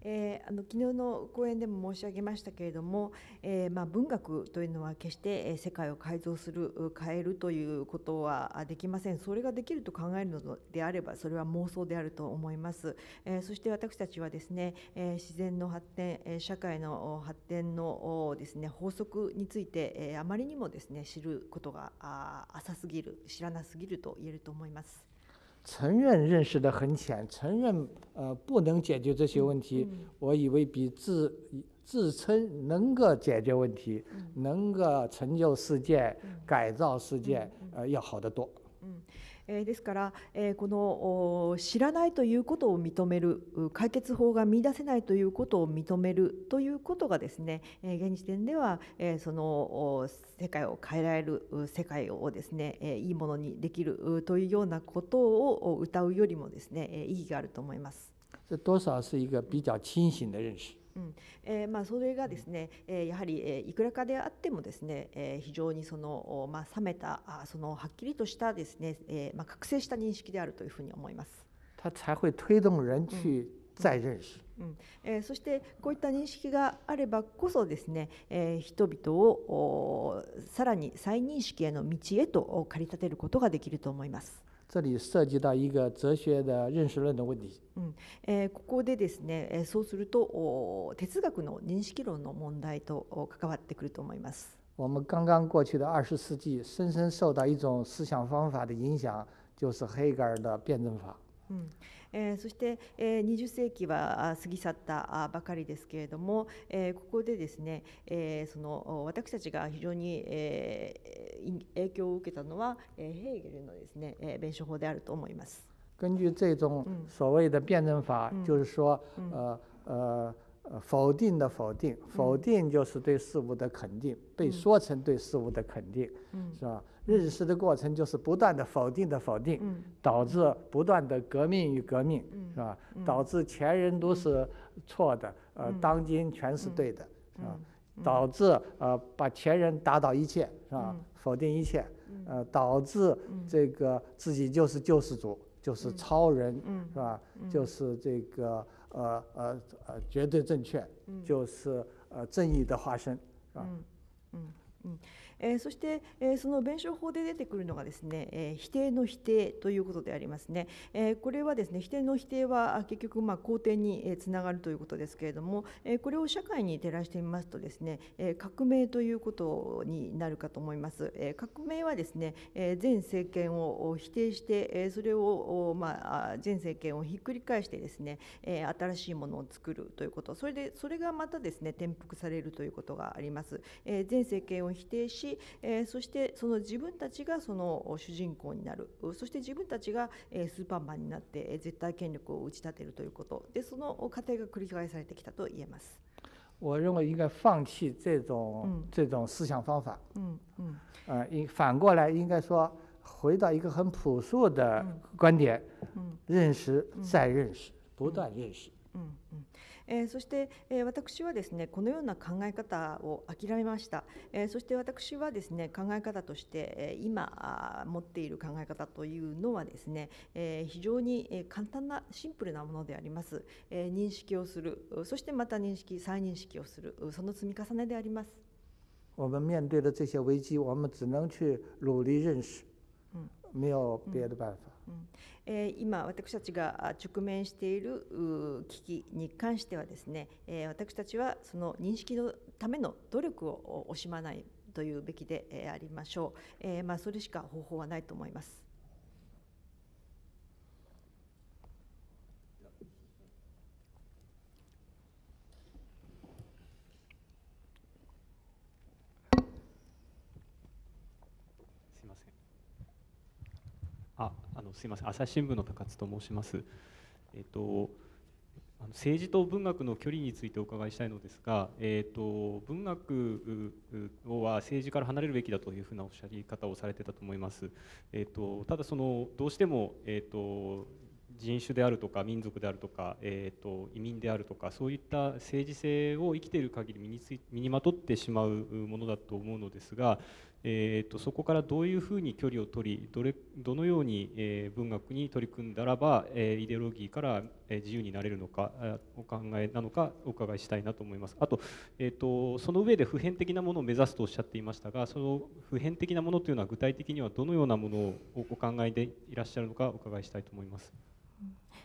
えー、あの昨日の講演でも申し上げましたけれども、えー、まあ、文学というのは決して世界を改造する変えるということはできませんそれができると考えるのであればそれは妄想であると思います、えー、そして私たちはですね、え自然の発展社会の発展のですね法則について、えあまりにもですね知ることが浅すぎる知らなすぎると言えると思います。承认认识的很浅，承认呃不能解决这些问题，我以为比自自称能够解决问题，能够成就世界、改造世界，呃要好得多。嗯。えですから、えこの知らないということを認める解決法が見出せないということを認めるということがですね、え現時点では、えその世界を変えられる世界をですね、えいいものにできるというようなことを歌うよりもですね、え意義があると思います。这多少是一个比较清醒的认识。うんえーまあ、それがですね、えー、やはり、えー、いくらかであってもですね、えー、非常にその、まあ、冷めたあそのはっきりとしたですね、えーまあ、覚醒した認識であるというふうに思います。他才会推動人去再认识。うん、えー、そしてこういった認識があればこそですね、えー、人々をさらに再認識への道へと駆り立てることができると思います。这里涉及到一个哲学的认识论的问题。嗯，ここでですね、え、そうすると、哲学の認識論の問題と、関わってくると思います。我们刚刚过去的二十世纪，深深受到一种思想方法的影响，就是黑格尔的辩证法。嗯。えそして、え20世紀は過ぎ去ったばかりですけれども、えここでですね、えその私たちが非常に、え影響を受けたのは、えヘーゲルのですね、え弁証法であると思います。根据这种所谓的辩证法，就是说，呃呃。呃，否定的否定，否定就是对事物的肯定，被说成对事物的肯定，嗯，是吧？认识的过程就是不断的否定的否定，嗯，导致不断的革命与革命，嗯，是吧？导致前人都是错的，呃，当今全是对的，是吧？导致呃，把前人打倒一切，是吧？否定一切，呃，导致这个自己就是救世主，就是超人，嗯，是吧？就是这个。呃呃呃，绝对正确，就是呃正义的化身，是吧？嗯嗯嗯。えそして、えその弁証法で出てくるのがですね、え否定の否定ということでありますね、えこれはですね否定の否定は結局まあ肯定につながるということですけれども、えこれを社会に照らしてみますとですね、え革命ということになるかと思います、え革命はですね、え前政権を否定して、えそれをまあ前政権をひっくり返してですね、え新しいものを作るということそれでそれがまたですね転覆されるということがあります、え前政権を否定しえー、そしてその自分たちがその主人公になるそして自分たちがスーパーマンになって絶対権力を打ち立てるということでその過程が繰り返されてきたと言えます。我认为应该放弃这种这种思想方法。嗯嗯。呃，反过来应该说，回到一个很朴素的观点，嗯，认识再认识，不断认识。嗯嗯。えー、そして、えー、私はですねこのような考え方を諦めました、えー、そして私はですね考え方として、え今持っている考え方というのはですね、え非常に簡単なシンプルなものであります、え認識をするそしてまた認識再認識をするその積み重ねであります。我们面对的这些危机，我们只能去努力认识，没有别的办法。えー、今私たちが直面している危機に関してはですね、えー、私たちはその認識のための努力を惜しまないというべきでありましょう、えー、まあ、それしか方法はないと思います。あすいません朝日新聞の高津と申します。えっと政治と文学の距離についてお伺いしたいのですが、えーと、文学は政治から離れるべきだというふうなおっしゃり方をされてたと思います。えーと、ただそのどうしても、えーと、人種であるとか民族であるとか、えー、と移民であるとかそういった政治性を生きている限り身につい身にまとってしまうものだと思うのですがえーと、そこからどういうふうに距離を取りどれどのように、えー、文学に取り組んだらば、えー、イデオロギーから、え自由になれるのか、お考えなのかお伺いしたいなと思いますあと,、えーと、その上で普遍的なものを目指すとおっしゃっていましたがその普遍的なものというのは具体的にはどのようなものをお考えでいらっしゃるのかお伺いしたいと思います。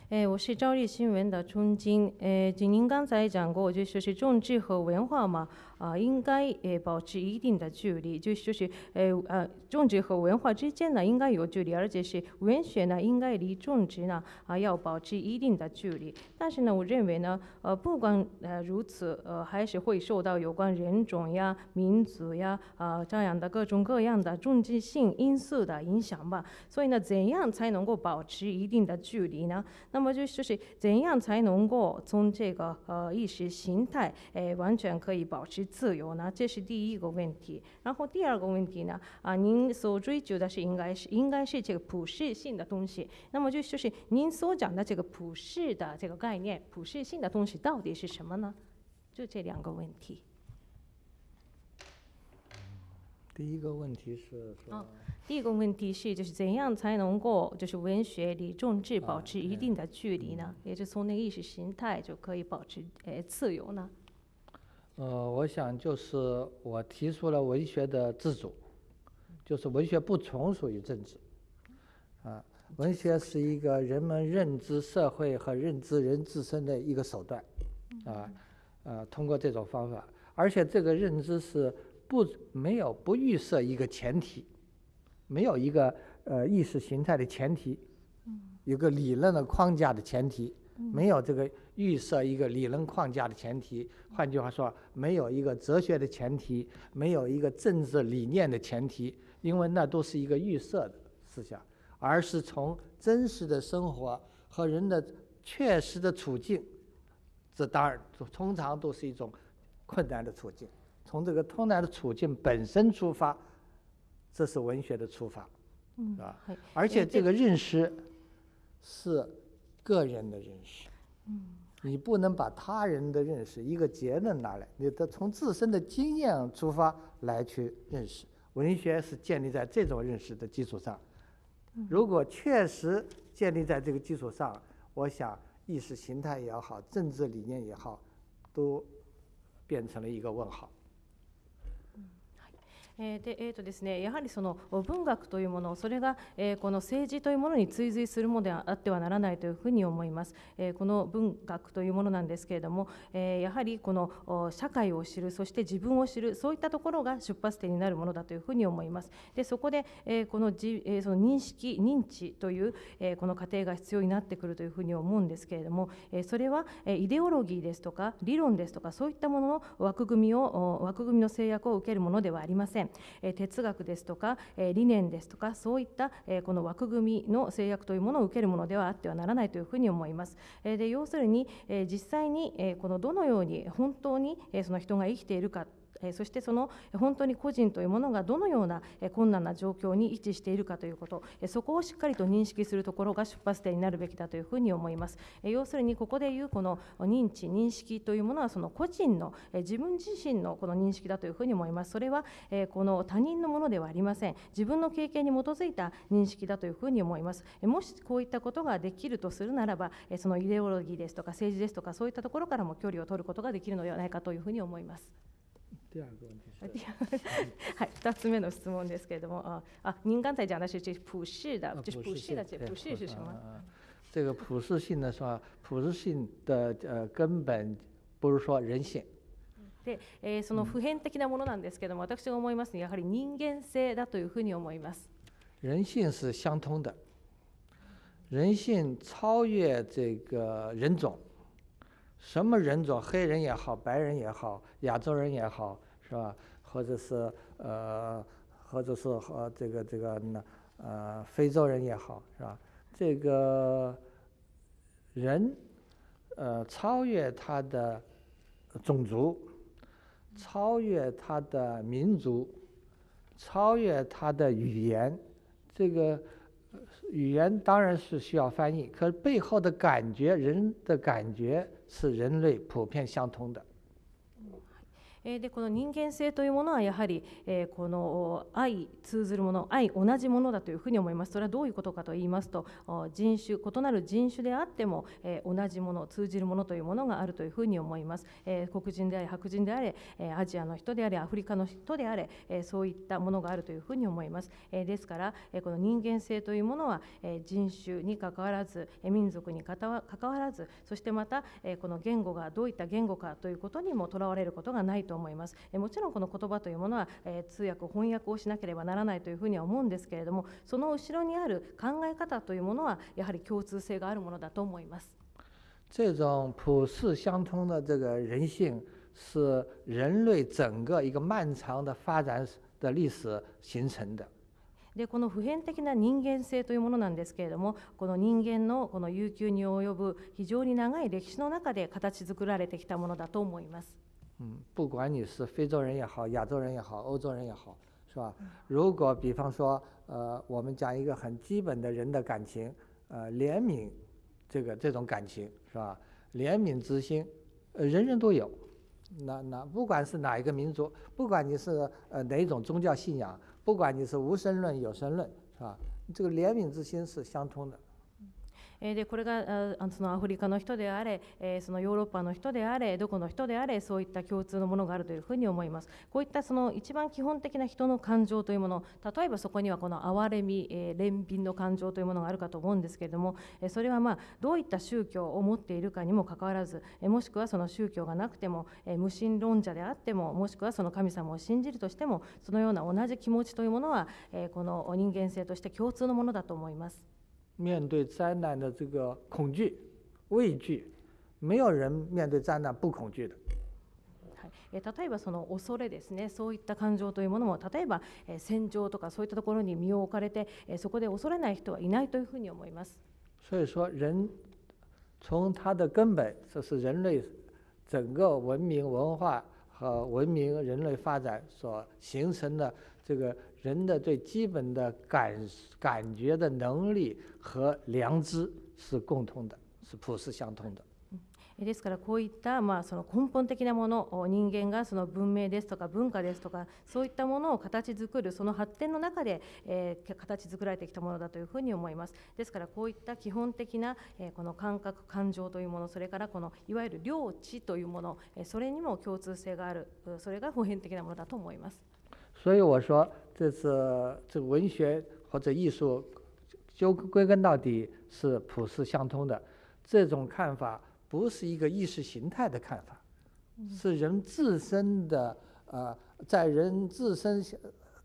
哎，我是朝日新闻的春金。哎，您刚才讲过，就是政治和文化嘛。啊，应该呃保持一定的距离，就说是呃呃种植和文化之间呢应该有距离，而且是文学呢应该离种植呢啊要保持一定的距离。但是呢，我认为呢，呃，不管呃如此，呃还是会受到有关人种呀、民族呀啊这样的各种各样的政治性因素的影响吧。所以呢，怎样才能够保持一定的距离呢？那么就说是怎样才能够从这个呃意识形态诶完全可以保持。自由呢，这是第一个问题。然后第二个问题呢，啊，您所追求的是应该是应该是这个普世性的东西。那么就是您所讲的这个普世的这个概念，普世性的东西到底是什么呢？就这两个问题。第一个问题是，嗯，第一个问题是就是怎样才能够就是文学与政治保持一定的距离呢？也就从那个意识形态就可以保持呃自由呢？呃，我想就是我提出了文学的自主，就是文学不从属于政治，啊，文学是一个人们认知社会和认知人自身的一个手段，啊，呃，通过这种方法，而且这个认知是不没有不预设一个前提，没有一个呃意识形态的前提，一个理论的框架的前提，没有这个。预设一个理论框架的前提，换句话说，没有一个哲学的前提，没有一个政治理念的前提，因为那都是一个预设的思想，而是从真实的生活和人的确实的处境，这当然通常都是一种困难的处境。从这个困难的处境本身出发，这是文学的出发，是吧？而且这个认识是个人的认识，嗯。你不能把他人的认识一个结论拿来，你的从自身的经验出发来去认识文学，是建立在这种认识的基础上。如果确实建立在这个基础上，我想意识形态也好，政治理念也好，都变成了一个问号。えーでえーとですね、やはりその文学というもの、それが、えー、この政治というものに追随するものであってはならないというふうに思います。えー、この文学というものなんですけれども、えー、やはりこの社会を知る、そして自分を知る、そういったところが出発点になるものだというふうに思います。でそこで、えー、このじ、えー、その認識、認知という、えー、この過程が必要になってくるというふうに思うんですけれども、えー、それは、えー、イデオロギーですとか、理論ですとか、そういったものの枠組みを、枠組みの制約を受けるものではありません。せん、え哲学ですとか、え理念ですとかそういった、えこの枠組みの制約というものを受けるものではあってはならないというふうに思います、えで要するに、え実際に、えこのどのように本当に、えその人が生きているかそしてその本当に個人というものがどのような困難な状況に位置しているかということそこをしっかりと認識するところが出発点になるべきだというふうに思います要するにここでいうこの認知認識というものはその個人の自分自身のこの認識だというふうに思いますそれはこの他人のものではありません自分の経験に基づいた認識だというふうに思いますもしこういったことができるとするならばそのイデオロギーですとか政治ですとかそういったところからも距離を取ることができるのではないかというふうに思います。(laughs) はい、二つ目の質問ですけれども、あ、あ、人間体じゃなし是普世的，就是普世的，普世是什么？这个普世性呢，说普世性的呃根本不是说人性。で、えー、その普遍的なものなんですけども、私が思いますにやはり人間性だというふうに思います。人性是相通的，人性超越这个人种。什么人种，黑人也好，白人也好，亚洲人也好，是吧？或者是呃，或者是和这个这个那呃，非洲人也好，是吧？这个人呃，超越他的种族，超越他的民族，超越他的语言，这个语言当然是需要翻译，可背后的感觉，人的感觉。是人类普遍相通的。えでこの人間性というものはやはり、えこの愛通ずるもの愛同じものだというふうに思いますそれはどういうことかと言いますと人種異なる人種であっても、え同じもの通じるものというものがあるというふうに思います、え黒人であれ白人であれ、えアジアの人であれアフリカの人であれ、えそういったものがあるというふうに思います、えですから、えこの人間性というものは、え人種にかかわらず、え民族にかかわらずそしてまた、えこの言語がどういった言語かということにもとらわれることがないとと思います。えもちろんこの言葉というものは、え通訳翻訳をしなければならないというふうには思うんですけれどもその後ろにある考え方というものはやはり共通性があるものだと思います。这种普世相通的这个人性，是人类整个一个漫长的发展的历史形成的。でこの普遍的な人間性というものなんですけれどもこの人間のこの悠久に及ぶ非常に長い歴史の中で形作られてきたものだと思います。嗯，不管你是非洲人也好，亚洲人也好，欧洲人也好，是吧？如果比方说，呃，我们讲一个很基本的人的感情，呃，怜悯，这个这种感情是吧？怜悯之心，呃，人人都有，那那不管是哪一个民族，不管你是呃哪一种宗教信仰，不管你是无神论、有神论，是吧？这个怜悯之心是相通的。えでこれがあそのアフリカの人であれ、えそのヨーロッパの人であれどこの人であれそういった共通のものがあるというふうに思いますこういったその一番基本的な人の感情というもの例えばそこにはこの哀れみ、え憐憫の感情というものがあるかと思うんですけれども、えそれはまあどういった宗教を持っているかにもかかわらず、えもしくはその宗教がなくても、え無神論者であってももしくはその神様を信じるとしてもそのような同じ気持ちというものは、えこの人間性として共通のものだと思います。面对灾难的这个恐惧、畏惧，没有人面对灾难不恐惧的。例えばその恐れですね。そういった感情というものも、例えば戦場とかそういったところに身を置かれて、そこで恐れない人はいないというふうに思います。所以说人从他的根本这是人类整个文明文化和文明人类发展所形成的这个。人的最基本的感感觉的能力和良知是共通的，是普世相通的。ですからこういったまあその根本的なもの人間がその文明ですとか文化ですとかそういったものを形作るその発展の中で、え形作られてきたものだというふうに思いますですからこういった基本的な、えこの感覚感情というものそれからこのいわゆる領地というものそれにも共通性があるそれが普遍的なものだと思います。所以我说，这是这文学或者艺术，就归根到底，是普世相通的。这种看法不是一个意识形态的看法，是人自身的，呃，在人自身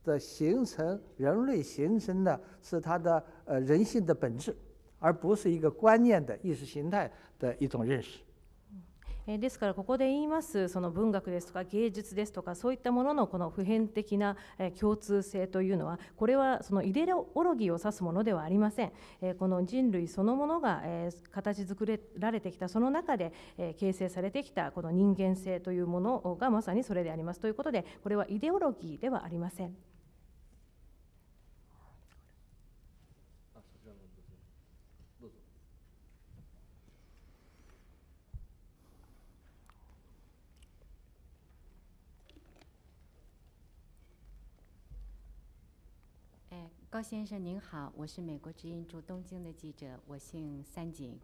的形成，人类形成的是他的呃人性的本质，而不是一个观念的意识形态的一种认识。えですからここで言いますその文学ですとか芸術ですとかそういったもののこの普遍的な、え共通性というのはこれはそのイデオロギーを指すものではありません、えこの人類そのものが、え形作られてきたその中で、え形成されてきたこの人間性というものがまさにそれでありますということでこれはイデオロギーではありません。高先生您好，我是美国之音驻东京的记者，我姓三井。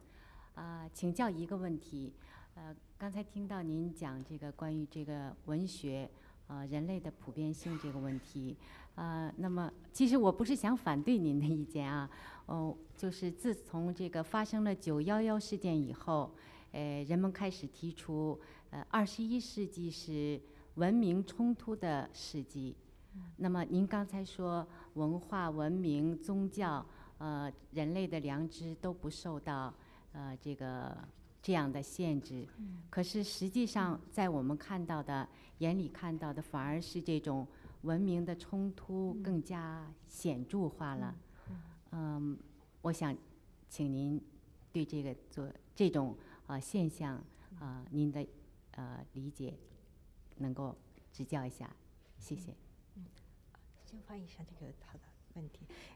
啊，请教一个问题。呃，刚才听到您讲这个关于这个文学啊，人类的普遍性这个问题。啊，那么其实我不是想反对您的意见啊。哦，就是自从这个发生了九幺幺事件以后，呃，人们开始提出，呃，二十一世纪是文明冲突的世纪。那么，您刚才说文化、文明、宗教，呃，人类的良知都不受到呃这个这样的限制，可是实际上，在我们看到的眼里看到的，反而是这种文明的冲突更加显著化了。嗯，我想请您对这个做这种呃现象呃您的呃理解，能够指教一下，谢谢。先翻译一下这个，好的。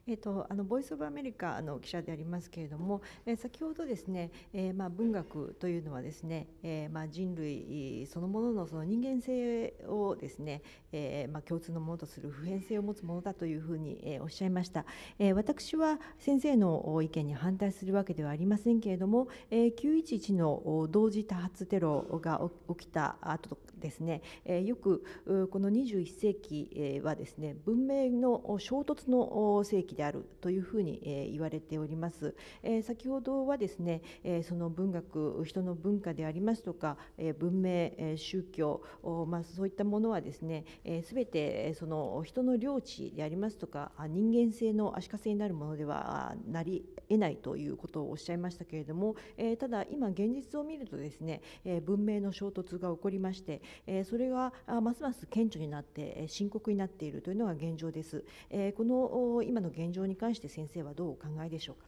えっと、とあのボイス・オブ・アメリカの記者でありますけれども、えー、先ほどですね、えーまあ、文学というのはですね、えーまあ、人類そのもののその人間性をですね、えーまあ、共通のものとする普遍性を持つものだというふうに、えー、おっしゃいました、えー、私は先生の意見に反対するわけではありませんけれども、えー、911の同時多発テロが起きた後ですね、えー、よくこの21世紀はですね文明の衝突の世紀であるというふうに、え言われております、え先ほどはですね、えその文学人の文化でありますとか、え文明、え宗教、まあ、そういったものはですね、えー、全てその人の領地でありますとか人間性の足かせになるものではなり得ないということをおっしゃいましたけれども、えただ今現実を見るとですね、え文明の衝突が起こりまして、えそれがますます顕著になって深刻になっているというのが現状です。えこの哦，今の現状に関して先生はどう考えでしょうか。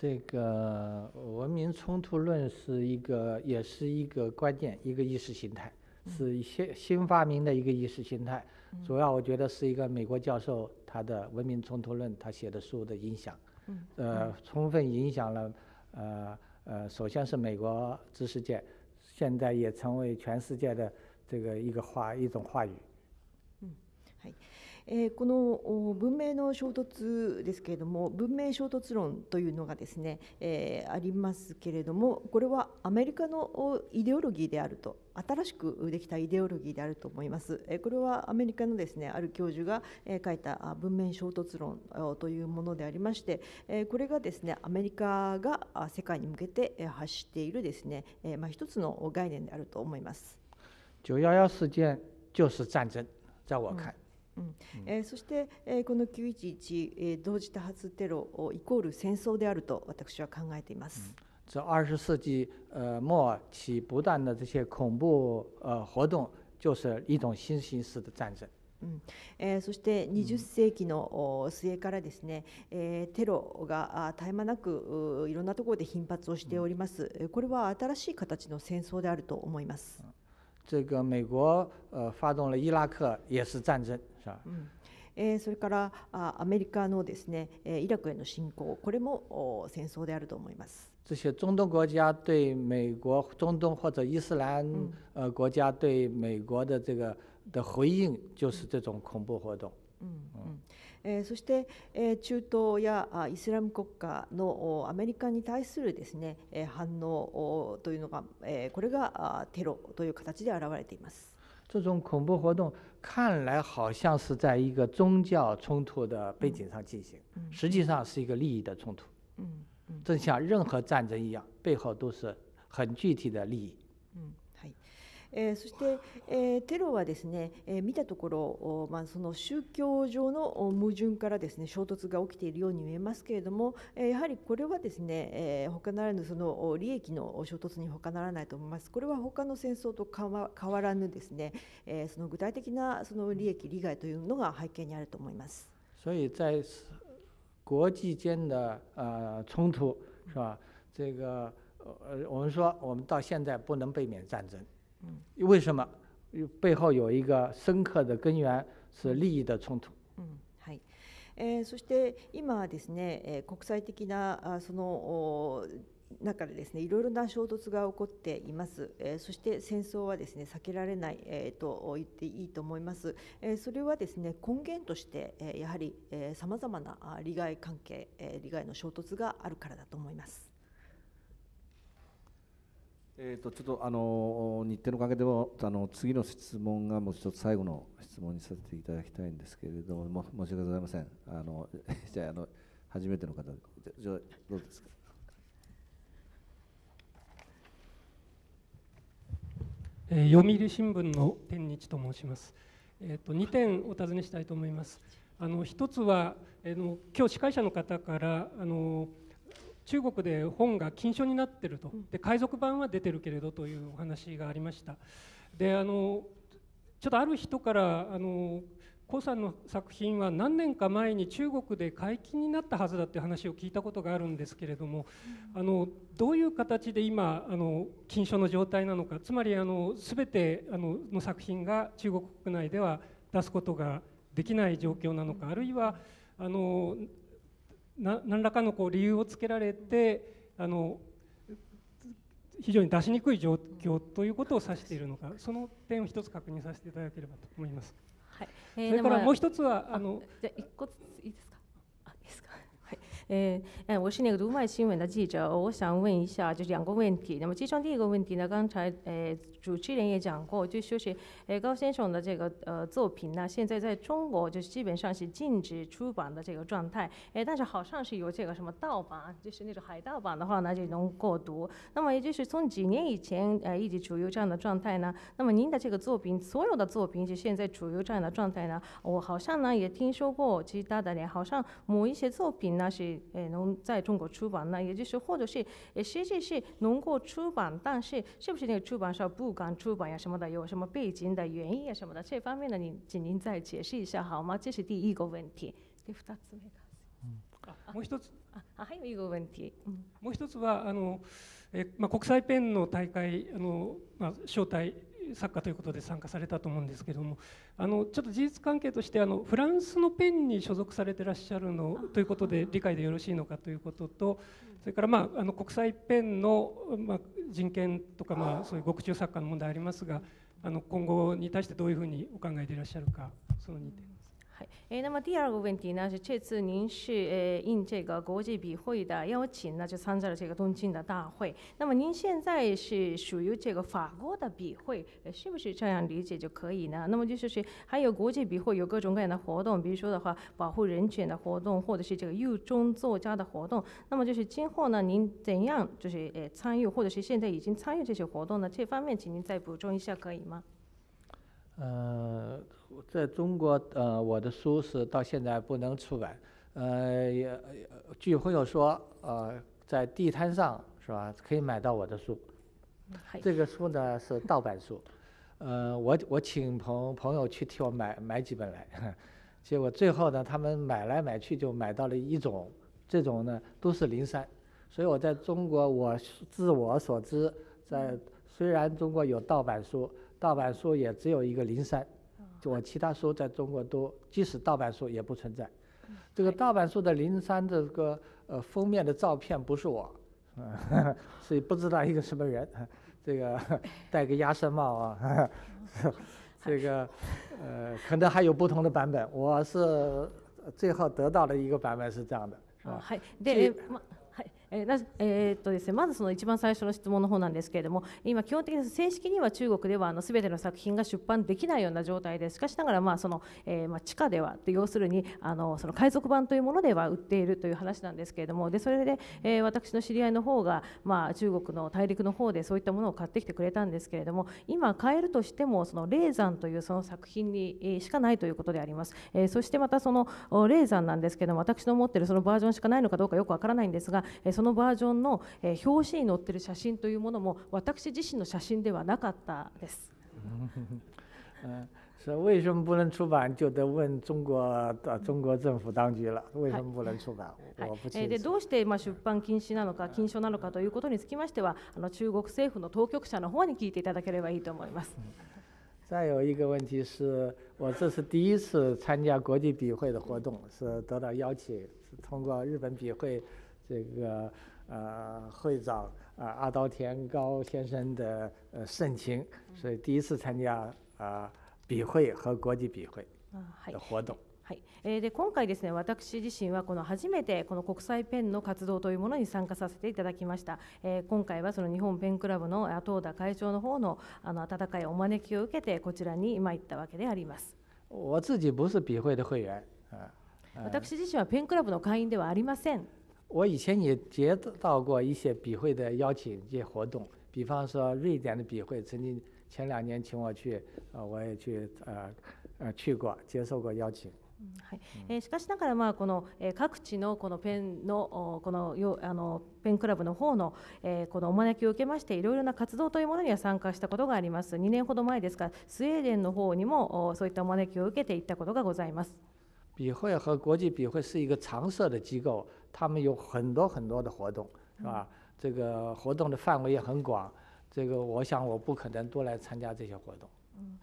这个文明冲突论是一个，也是一个关键，一个意识形态，是新新发明的一个意识形态。主要我觉得是一个美国教授他的文明冲突论他写的书的影响，呃，充分影响了，呃呃，首先是美国知识界，现在也成为全世界的这个一个话一种话语。嗯，えこの文明の衝突ですけれども文明衝突論というのがですね、えありますけれどもこれはアメリカのイデオロギーであると新しくできたイデオロギーであると思います。これはアメリカのですねある教授が書いた文面衝突論というものでありましてこれがですねアメリカが世界に向けて発しているですねまあ一つの概念であると思います。九幺幺事件就是战争，在我看。嗯うんえー、そして、えー、この911、えー、同時多発テロイコール戦争であると私は考えています。这二十世纪呃末期不断的这些恐怖呃活动，就是一种新形式的战争。うんえそして二十世紀の末からですね、えテロが絶え間なくいろんなところで頻発をしております、これは新しい形の戦争であると思います。这个美国呃发动了伊拉克也是战争，是吧？嗯。えそれからあアメリカのですね、えイラクへの侵攻、これも戦争であると思います。这些中东国家对美国、中东或者伊斯兰、嗯、国家对美国的这个的回应，就是这种恐怖活动。嗯嗯。嗯えそして、え中東やイスラム国家のアメリカに対するですね反応というのが、えこれがテロという形で表れています。这种恐怖活动看来好像是在一个宗教冲突的背景上进行，实际上是一个利益的冲突。嗯，正像任何战争一样，背后都是很具体的利益。嗯。えー、そして、えー、テロはですね、えー、見たところ、お、まあ、その宗教上の矛盾からですね衝突が起きているように見えますけれども、えー、やはりこれはですね、えー、他ならぬその利益の衝突に他ならないと思います。これは他の戦争と変わ変わらぬですね、えー、その具体的なその利益利害というのが背景にあると思います。所以在国际间的呃冲突是吧？这个呃我们说我们到现在不能避免战争。为什么？背后有一个深刻的根源是利益的冲突。いえー、そして今ですね、えー、国際的なあその中でですねいろいろな衝突が起こっています、えー、そして戦争はですね避けられない、えー、と言っていいと思います、えー、それはですね根源として、えー、やはりさまざまな利害関係、えー、利害の衝突があるからだと思います。えーと、ちょっとあの日程の関係でもあの次の質問がもう一つ最後の質問にさせていただきたいんですけれども申し訳ございませんあの (laughs) じゃああの初めての方じゃどうですかえ読売新聞の天日と申します、えーと、と2点お尋ねしたいと思いますあの一つは、えーの、今日司会者の方からあの中国で本が禁書になってると、で海賊版は出てるけれどというお話がありましたであのちょっとある人からあのコさんの作品は何年か前に中国で解禁になったはずだっていう話を聞いたことがあるんですけれども、うん、あのどういう形で今あの禁書の状態なのかつまりあの全てあのの作品が中国国内では出すことができない状況なのか、うん、あるいはあのな何らかのこう理由をつけられてあの非常に出しにくい状況ということを指しているのかその点を一つ確認させていただければと思います。はいそれからもう一つはあのじゃ一個ずついいですか。诶，哎，我是那个读卖新闻的记者，我想问一下，就是两个问题。那么，其中第一个问题呢，刚才诶主持人也讲过，就说是诶高先生的这个呃作品呢，现在在中国就是基本上是禁止出版的这个状态。诶，但是好像是有这个什么盗版，就是那种海盗版的话，呢，就能过读。那么，也就是从几年以前呃一直处于这样的状态呢？那么您的这个作品，所有的作品，就现在处于这样的状态呢？我好像呢也听说过，其实大大好像某一些作品呢是。呃能在中国出版呢？也就是或者是呃实际是能够出版，但是是不是那个出版社不敢出版呀什么的，有什么背景的原因啊什么的，这方面呢，你请您再解释一下好吗？这是第一个问题。で二つ目が。もう一つあ、はい、ごめんもう一つはあの、えまあ、国際ペンの大会あの、まあ、招待作家ということで参加されたと思うんですけどもあのちょっと事実関係としてあのフランスのペンに所属されてらっしゃるのということで理解でよろしいのかということとそれから、まあ、あの国際ペンの、まあ、人権とか、まあ、そういう獄中作家の問題ありますがあの今後に対してどういうふうにお考えでいらっしゃるかその2点。哎，那么第二个问题呢是，这次您是呃应这个国际笔会的邀请，呢，就参加了这个东京的大会。那么您现在是属于这个法国的笔会，是不是这样理解就可以呢？那么就是说，还有国际笔会有各种各样的活动，比如说的话，保护人权的活动，或者是这个右中作家的活动。那么就是今后呢，您怎样就是呃参与，或者是现在已经参与这些活动呢？这方面请您再补充一下，可以吗？呃。在中国，呃，我的书是到现在不能出版。呃，也据朋友说，呃，在地摊上是吧，可以买到我的书。这个书呢是盗版书。(laughs) 呃，我我请朋朋友去替我买买几本来，(laughs) 结果最后呢，他们买来买去就买到了一种，这种呢都是零三。所以我在中国，我自我所知，在虽然中国有盗版书，盗版书也只有一个零三。我其他书在中国都，即使盗版书也不存在。这个盗版书的《零三》这个呃封面的照片不是我，是 (laughs) 不知道一个什么人，这个 (laughs) 戴个鸭舌帽啊，(laughs) 这个呃可能还有不同的版本，我是最后得到的一个版本是这样的，是吧？还对。えーえー、っとですね、まずその一番最初の質問の方なんですけれども今、基本的に正式には中国ではすべての作品が出版できないような状態でしかしながらまあその、えーまあ、地下では要するにあのその海賊版というものでは売っているという話なんですけれどもでそれで、えー、私の知り合いの方が、まあ、中国の大陸の方でそういったものを買ってきてくれたんですけれども今、買えるとしてもその霊山というその作品にしかないということであります、えー、そしてまたその霊山なんですけども私の持っているそのバージョンしかないのかどうかよくわからないんですが、えーそのバージョンの、え表紙に載ってる写真というものも私自身の写真ではなかったです。是 (laughs) 为什么不能出版，就得问中国的中国政府当局了。为什么不能出版？我不清楚。でどうしてまあ出版禁止なのか禁書なのかということにつきましては、あの中国政府の当局者の方に聞いていただければいいと思います。(laughs) 再有一个问题是，我这是第一次参加国际笔会的活动，是得到邀请，是通过日本笔会。这个呃会长啊阿刀田高先生的呃盛情，所以第一次参加啊笔会和国际笔会的活动。はい、えー、で今回ですね私自身はこの初めてこの国際ペンの活動というものに参加させていただきました、えー、今回はその日本ペンクラブの東田会長の方のあの温かいお招きを受けてこちらに今行ったわけであります私自身はペンクラブの会員ではありません我以前也接到过一些笔会的邀请，一些活动，比方说瑞典的笔会，曾经前两年请我去，啊，我也去，呃，呃，去过，接受过邀请。はい。えしかしながらまあこのえ各地のこのペンのおこのよあのペンクラブの方のえこのお招きを受けましていろいろな活動というものには参加したことがあります。二年ほど前ですか、スウェーデンの方にもおそういったお招きを受けていったことがございます。笔会和国际笔会是一个常设的机构。他们有很多很多的活动，是吧？这个活动的范围也很广，这个我想我不可能多来参加这些活动。嗯，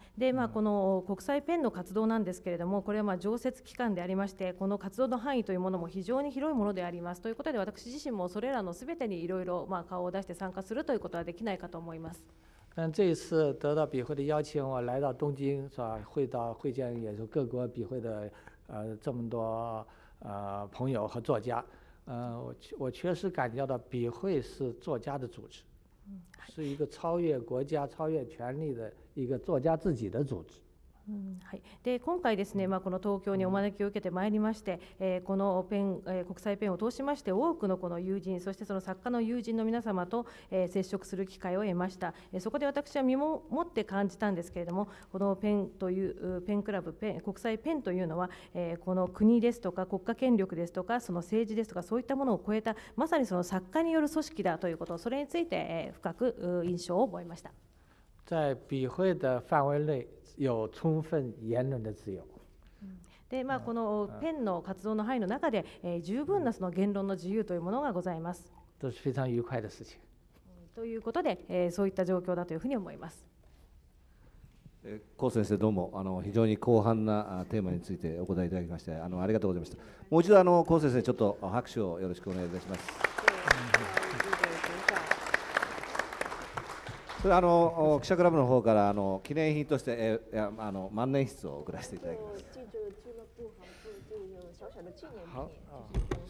この国際ペンの活動なんですけれども、これはまあ常設機関でありまして、この活動の範囲というものも非常に広いものであります。ということで、私自身もそれらのすべてにいろいろまあ顔を出して参加するということはできないかと思います。这一次得到笔会的邀请，我来到东京，是吧？会到会见也是各国笔会的呃这么多呃朋友和作家。嗯，我确我确实感觉到，笔会是作家的组织，是一个超越国家、超越权力的一个作家自己的组织。はい、で今回、ですね、まあ、この東京にお招きを受けてまいりまして、えー、このペン、えー、国際ペンを通しまして、多くのこの友人、そしてその作家の友人の皆様と、えー、接触する機会を得ました、えそこで私は身ももって感じたんですけれども、このペンという、ペンクラブ、ペン国際ペンというのは、えこの国ですとか、国家権力ですとか、その政治ですとか、そういったものを超えた、まさにその作家による組織だということ、それについて、え深く印象を覚えました。在笔会的范围内。有充分言論的自由。でまあ、このペンの活動の範囲の中で、えー、十分なその言論の自由というものがございます。ということで、えー、そういった状況だというふうに思います。高先生どうもあの非常に広範なテーマについてお答えいただきましてあのありがとうございましたもう一度あの先生ちょっと拍手をよろしくお願いいたします。それあの記者クラブの方からあの記念品として、えあの万年筆を送らせていただきます。